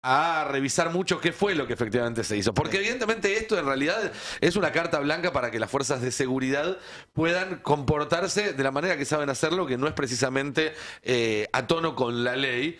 a revisar mucho qué fue lo que efectivamente se hizo. Porque evidentemente esto en realidad es una carta blanca para que las fuerzas de seguridad puedan comportarse de la manera que saben hacerlo, que no es precisamente eh, a tono con la ley.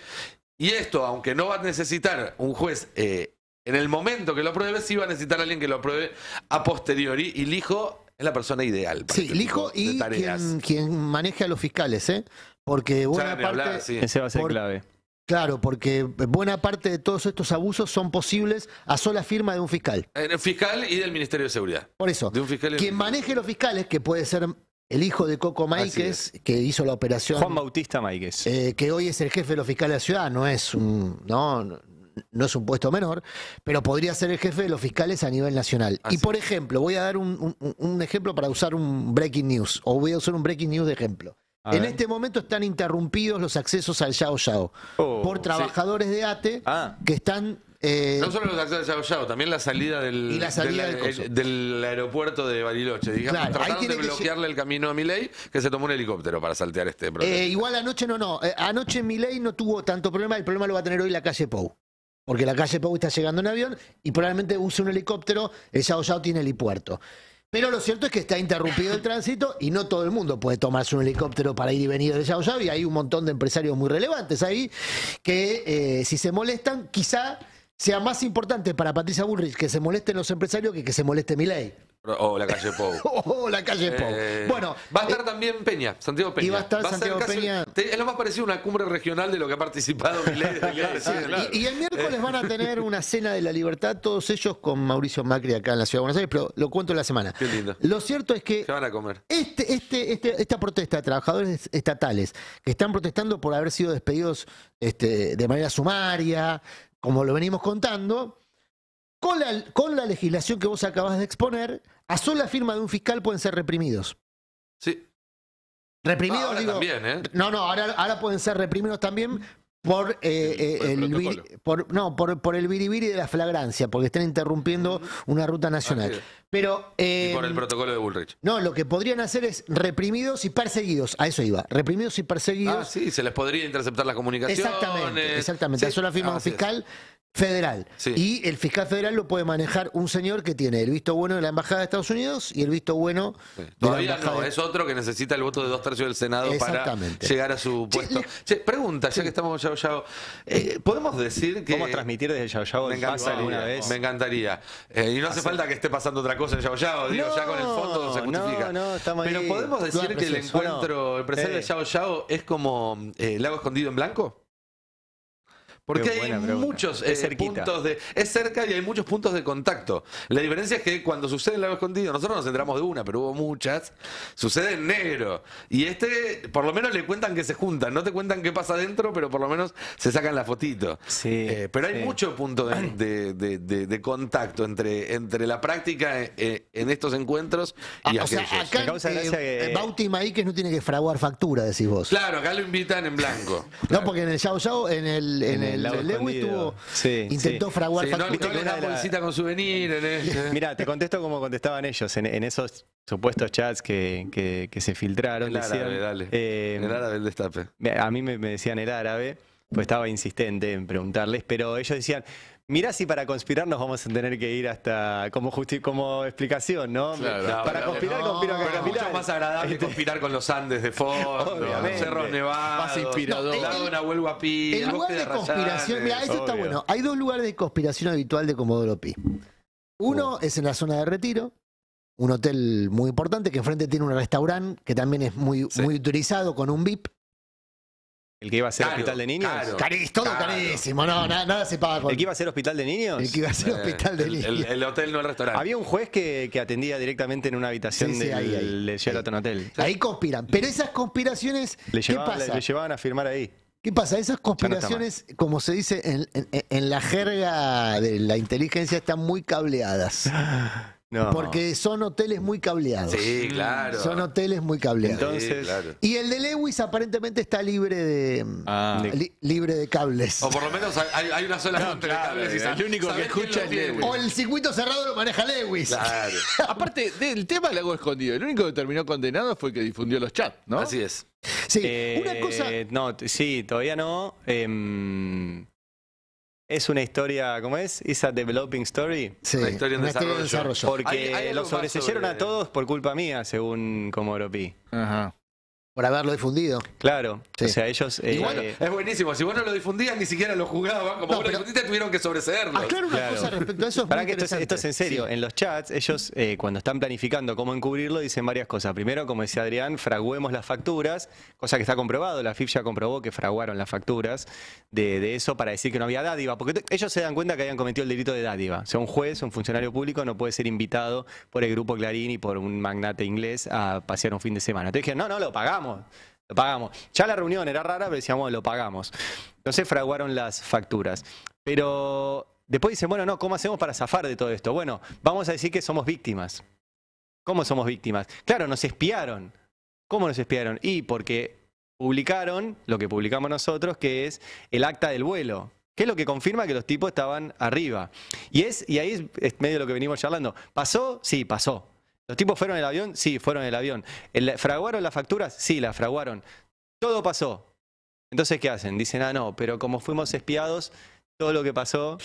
Y esto, aunque no va a necesitar un juez eh, en el momento que lo apruebe, sí va a necesitar alguien que lo apruebe a posteriori. Y el hijo es la persona ideal. sí, el este y quien, maneje a los fiscales, ¿eh? Porque buena parte. Ese va a ser clave. Claro, porque buena parte de todos estos abusos son posibles a sola firma de un fiscal. El fiscal y del Ministerio de Seguridad. Por eso. quien maneje los fiscales, que puede ser el hijo de Coco Maíquez, que hizo la operación. Juan Bautista Maíquez. Eh, que hoy es el jefe de los fiscales de la ciudad, no es un. No, no es un puesto menor, pero podría ser el jefe de los fiscales a nivel nacional. Y por ejemplo, voy a dar un, ejemplo para usar un breaking news, o voy a usar un breaking news de ejemplo. en este momento están interrumpidos los accesos al Yao Yao oh, por trabajadores de ATE ah. que están eh, no solo los accesos al Yao también la salida del, eh, del, aeropuerto de Bariloche. Digamos, de bloquearle el camino a Milei, que se tomó un helicóptero para saltear este eh, problema. igual anoche no, no. anoche Milei no tuvo tanto problema, el problema lo va a tener hoy la calle Pou porque la calle Pau está llegando en avión y probablemente use un helicóptero, el Yao Yao tiene helipuerto. Pero lo cierto es que está interrumpido el tránsito y no todo el mundo puede tomarse un helicóptero para ir y venir de Yao Yao y hay un montón de empresarios muy relevantes ahí que eh, si se molestan quizá sea más importante para Patricia Bullrich que se molesten los empresarios que que se moleste mi ley. O la calle Pou. o la calle Pou. Eh, bueno. Va a eh, estar también Peña, Santiago Peña. Y va a estar Santiago Peña. es lo más parecido a una cumbre regional de lo que ha participado y, el miércoles van a tener una cena de la libertad, todos ellos con Mauricio Macri acá en la ciudad de Buenos Aires, pero lo cuento en la semana. Qué lindo. Lo cierto es que. Se van a comer? este, este, este esta protesta de trabajadores estatales que están protestando por haber sido despedidos este, de manera sumaria, como lo venimos contando con la, legislación que vos acabas de exponer, a sola firma de un fiscal pueden ser reprimidos. Sí. Reprimidos, no, también, ¿eh? No, no, ahora, ahora pueden ser reprimidos también por, el, el de la flagrancia, porque están interrumpiendo una ruta nacional. Pero, eh, y por el protocolo de Bullrich. No, lo que podrían hacer es reprimidos y perseguidos. A eso iba. Reprimidos y perseguidos. Ah, sí, se les podría interceptar las comunicaciones. Exactamente, exactamente. A Eso firma de un fiscal federal. Y el fiscal federal lo puede manejar un señor que tiene el visto bueno de la Embajada de Estados Unidos y el visto bueno. de la no, es otro que necesita el voto de dos tercios del Senado para llegar a su puesto. pregunta, ya que estamos en Yao Yao, ¿podemos decir que. ¿Cómo transmitir desde Yao Yao me encantaría, vez? Me encantaría. Eh, y no hace, falta que esté pasando otra cosa en Yao Yao, digo, ya con el fondo se justifica. No, no, Pero ¿podemos decir que el encuentro el presidente de Yao Yao es como eh, el Lago Escondido en Blanco? Porque hay muchos eh, puntos de. Es cerca y hay muchos puntos de contacto. La diferencia es que cuando sucede el lago escondido, nosotros nos centramos de una, pero hubo muchas, sucede en negro. Y este, por lo menos le cuentan que se juntan. No te cuentan qué pasa adentro, pero por lo menos se sacan la fotito. Sí, eh, pero hay muchos mucho punto de, de, de, contacto entre, entre la práctica eh, en estos encuentros y ah, o sea, acá, que... no tiene que fraguar factura, decís vos. Claro, acá lo invitan en blanco. No, porque en el Yao Yao, en el, en el el, tuvo, intentó fraguar sí, no, la... bolsita con souvenir. ¿eh? Mira, te contesto como contestaban ellos en, esos supuestos chats que, se filtraron. El árabe, dale. Eh, el árabe, el destape. A mí me, me decían el árabe, pues estaba insistente en preguntarles, pero ellos decían Mira, si para conspirar nos vamos a tener que ir hasta como, como explicación, ¿no? para conspirar, conspiro es mucho más agradable este- conspirar con los Andes de fondo, los cerros nevados. Más inspirador. el, una el, lugar de, conspiración, mira, eso está bueno. Hay dos lugares de conspiración habitual de Comodoro Pi. Uno es en la zona de Retiro, un hotel muy importante que enfrente tiene un restaurante que también es muy, muy utilizado con un VIP. El que iba a ser hospital de niños. todo carísimo, nada se paga con. ¿El que iba a ser hospital de niños? El que iba a ser eh, hospital de niños. El, hotel, no el restaurante. Había un juez que, atendía directamente en una habitación del, ahí, Hotel. Ahí conspiran. Pero esas conspiraciones, Le ¿qué llevaban, pasa? le llevaban a firmar ahí. ¿Qué pasa? Esas conspiraciones, como se dice en la jerga de la inteligencia, están muy cableadas. Porque son hoteles muy cableados. Sí, claro. Son hoteles muy cableados. Y el de Lewis aparentemente está libre de ah. mm, libre de cables. O por lo menos hay, una sola No, claro, el único que escucha es O el circuito cerrado lo maneja Lewis. Claro. Aparte, del tema del lago escondido, el único que terminó condenado fue el que difundió los chats, ¿no? Así es. Sí, eh, una cosa. No, sí, todavía no. Em, es una historia, ¿cómo es? It's a developing story. Sí, una historia en desarrollo. de desarrollo. Porque ¿Hay, hay los sobreseyeron a todos por culpa mía, según como Ajá. Por haberlo difundido. Claro. O sea, ellos. Eh, es buenísimo. Si vos no lo difundías, ni siquiera lo jugaban. Como vos lo tuvieron que sobrecederlo. claro, una cosa respecto a eso. Para que esto es, en serio. En los chats, ellos, eh, cuando están planificando cómo encubrirlo, dicen varias cosas. Primero, como decía Adrián, fraguemos las facturas, cosa que está comprobado. La FIF ya comprobó que fraguaron las facturas de, eso para decir que no había dádiva. Porque ellos se dan cuenta que habían cometido el delito de dádiva. O sea, un juez, un funcionario público, no puede ser invitado por el grupo Clarín y por un magnate inglés a pasear un fin de semana. Te dijeron, no, no, lo pagamos lo pagamos. Ya la reunión era rara, pero decíamos, lo pagamos. Entonces fraguaron las facturas. Pero después dicen, bueno, no, ¿cómo hacemos para zafar de todo esto? Bueno, vamos a decir que somos víctimas. ¿Cómo somos víctimas? Claro, nos espiaron. ¿Cómo nos espiaron? Y porque publicaron lo que publicamos nosotros, que es el acta del vuelo, que es lo que confirma que los tipos estaban arriba. Y, es, y ahí es medio lo que venimos charlando. ¿Pasó? Sí, pasó. ¿Los tipos fueron en el avión? Sí, fueron el avión. ¿Fraguaron las facturas? Sí, las fraguaron. Todo pasó. Entonces, ¿qué hacen? Dicen, ah, no, pero como fuimos espiados, todo lo que pasó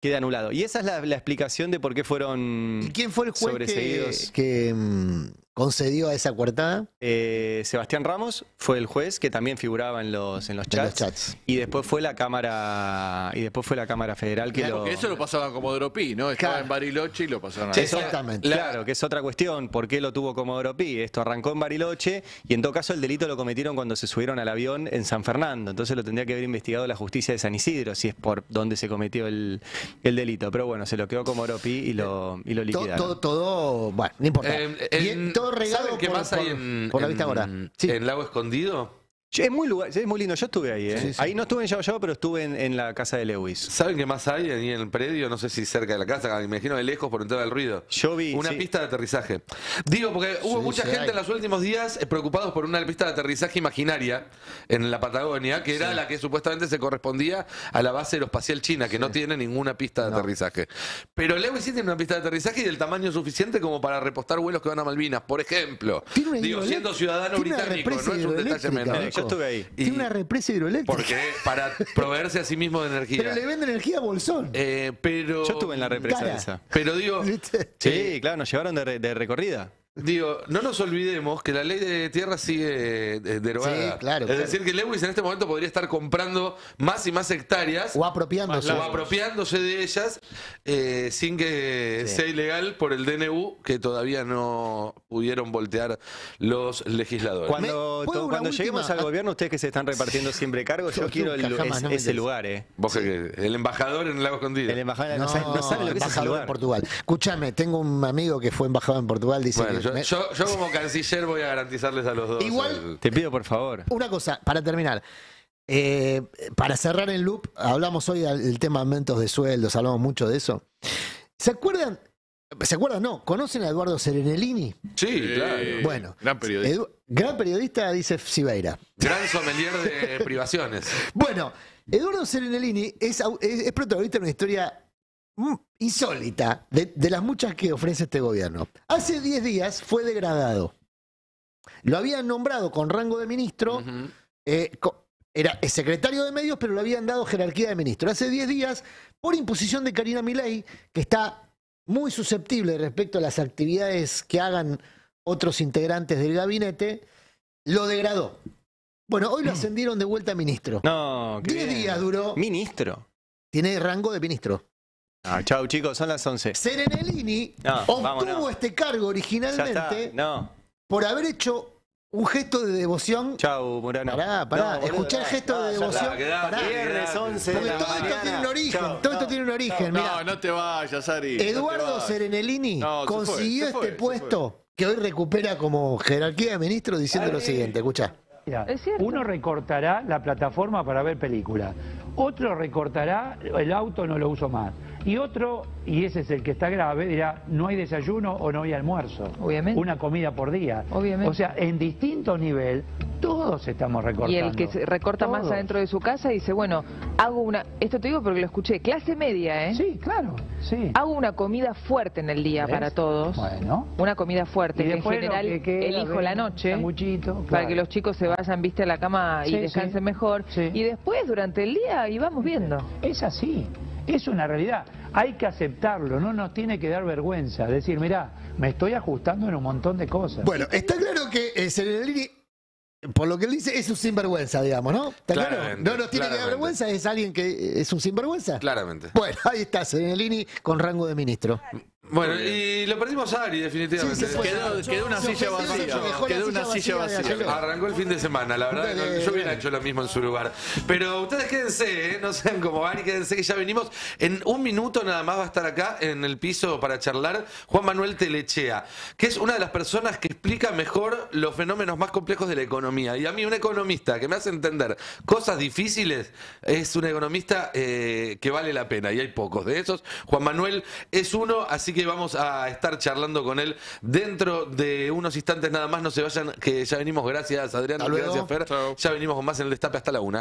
queda anulado. Y esa es la, explicación de por qué fueron ¿Y quién fue el juez que, mm, concedió a esa cuartada? Eh, Sebastián Ramos fue el juez que también figuraba en los, en los, chats, Y después fue la Cámara y después fue la Cámara Federal que lo... eso lo pasaba como Dropí, ¿no? Estaba en Bariloche y lo pasaron Exactamente. Claro, que es otra cuestión. ¿Por qué lo tuvo como Dropí? Esto arrancó en Bariloche y en todo caso el delito lo cometieron cuando se subieron al avión en San Fernando. Entonces lo tendría que haber investigado la justicia de San Isidro si es por donde se cometió el, delito. Pero bueno, se lo quedó como Dropi y lo, y lo Todo, todo, bueno, no importa. Eh, todo regado ¿Saben qué por, pasa por, en, por la en, vista ahora? Sí. en Lago Escondido? es muy, lindo, yo estuve ahí, ¿eh? Ahí no estuve en Yao pero estuve en, la casa de Lewis. ¿Saben qué más hay ahí en el predio? No sé si cerca de la casa, me imagino de lejos por entrar del ruido. Yo vi. Una pista de aterrizaje. Digo, porque hubo mucha gente en los últimos días eh, preocupados por una pista de aterrizaje imaginaria en la Patagonia, que era la que supuestamente se correspondía a la base aeroespacial china, que no tiene ninguna pista de aterrizaje. Pero Lewis sí tiene una pista de aterrizaje y del tamaño suficiente como para repostar vuelos que van a Malvinas, por ejemplo. Digo, siendo ciudadano británico, no es un detalle menor. Yo estuve ahí. Tiene una represa hidroeléctrica. Porque para proveerse a sí mismo de energía. Pero le vende energía a Bolsón. Eh, pero, Yo estuve en la represa esa. pero digo, Sí, claro, nos llevaron de recorrida. Digo, no nos olvidemos que la ley de tierra sigue eh, derogada. claro, es decir, que Lewis en este momento podría estar comprando más y más hectáreas. O apropiándose. apropiándose de ellas eh, sin que sea ilegal por el DNU, que todavía no pudieron voltear los legisladores. Cuando, cuando lleguemos al gobierno, ustedes que se están repartiendo siempre cargos, yo, quiero ese lugar. Eh. el embajador en el Lago Escondido. El embajador en no sabe, no sabe lo que es embajador en Portugal. Escúchame, tengo un amigo que fue embajador en Portugal, dice yo, como canciller voy a garantizarles a los dos. Igual. Te pido por favor. Una cosa, para terminar. Eh, para cerrar el loop, hablamos hoy del tema aumentos de sueldos, hablamos mucho de eso. ¿Se acuerdan? ¿Se acuerdan? No, ¿conocen a Eduardo Serenellini? Sí, claro. Bueno, gran periodista. gran periodista, dice Sibeira. Gran sommelier de privaciones. bueno, Eduardo Serenellini es protagonista de una historia Mm, insólita de, las muchas que ofrece este gobierno. Hace 10 días fue degradado. Lo habían nombrado con rango de ministro. Eh, era secretario de medios, pero le habían dado jerarquía de ministro. Hace 10 días, por imposición de Karina Milei, que está muy susceptible respecto a las actividades que hagan otros integrantes del gabinete, lo degradó. Bueno, hoy lo mm. ascendieron de vuelta a ministro. No, 10 días duró. Ministro. Tiene rango de ministro. Ah, chau chicos, son las 11. Serenellini obtuvo este cargo originalmente por haber hecho un gesto de devoción. Chau, Murano. Pará, pará. el gesto de devoción. todo esto tiene un origen. todo no, esto tiene un origen. No, no te vayas, Ari. Eduardo Serenellini consiguió este puesto que hoy recupera como jerarquía de ministro diciendo lo siguiente. Escuchá. uno recortará la plataforma para ver películas. Otro recortará el auto, no lo uso más. Y otro, y ese es el que está grave, dirá, no hay desayuno o no hay almuerzo. Obviamente. Una comida por día. Obviamente. O sea, en distinto nivel, todos estamos recortando. Y el que recorta más adentro de su casa dice, bueno, hago una... Esto te digo porque lo escuché, clase media, ¿eh? Sí, claro, sí. Hago una comida fuerte en el día para todos. Bueno. Una comida fuerte. Y que en general elijo la noche. Claro. Para que los chicos se vayan, viste, a la cama y descansen mejor. Y después, durante el día, y vamos viendo. Es así. Es una realidad, hay que aceptarlo, no nos tiene que dar vergüenza. Decir, mirá, me estoy ajustando en un montón de cosas. Bueno, está claro que eh, Serenellini, por lo que él dice, es un sinvergüenza, digamos, ¿no? ¿Está claro? No nos tiene que dar vergüenza, es alguien que es un sinvergüenza. Claramente. Bueno, ahí está Serenelini con rango de ministro. Bueno, y lo perdimos a Ari, definitivamente. quedó, una silla vacía. Arrancó el fin de semana, la verdad. yo hubiera hecho lo mismo en su lugar. Pero ustedes quédense, ¿eh? no sean como Ari, quédense que ya venimos. En un minuto nada más va a estar acá en el piso para charlar Juan Manuel Telechea, que es una de las personas que explica mejor los fenómenos más complejos de la economía. Y a mí, un economista que me hace entender cosas difíciles es un economista eh, que vale la pena. Y hay pocos de esos. Juan Manuel es uno, así que vamos a estar charlando con él dentro de unos instantes nada más. No se vayan, que ya venimos. Gracias, Adrián. Gracias, Fer. Ya venimos con más en el destape hasta la una.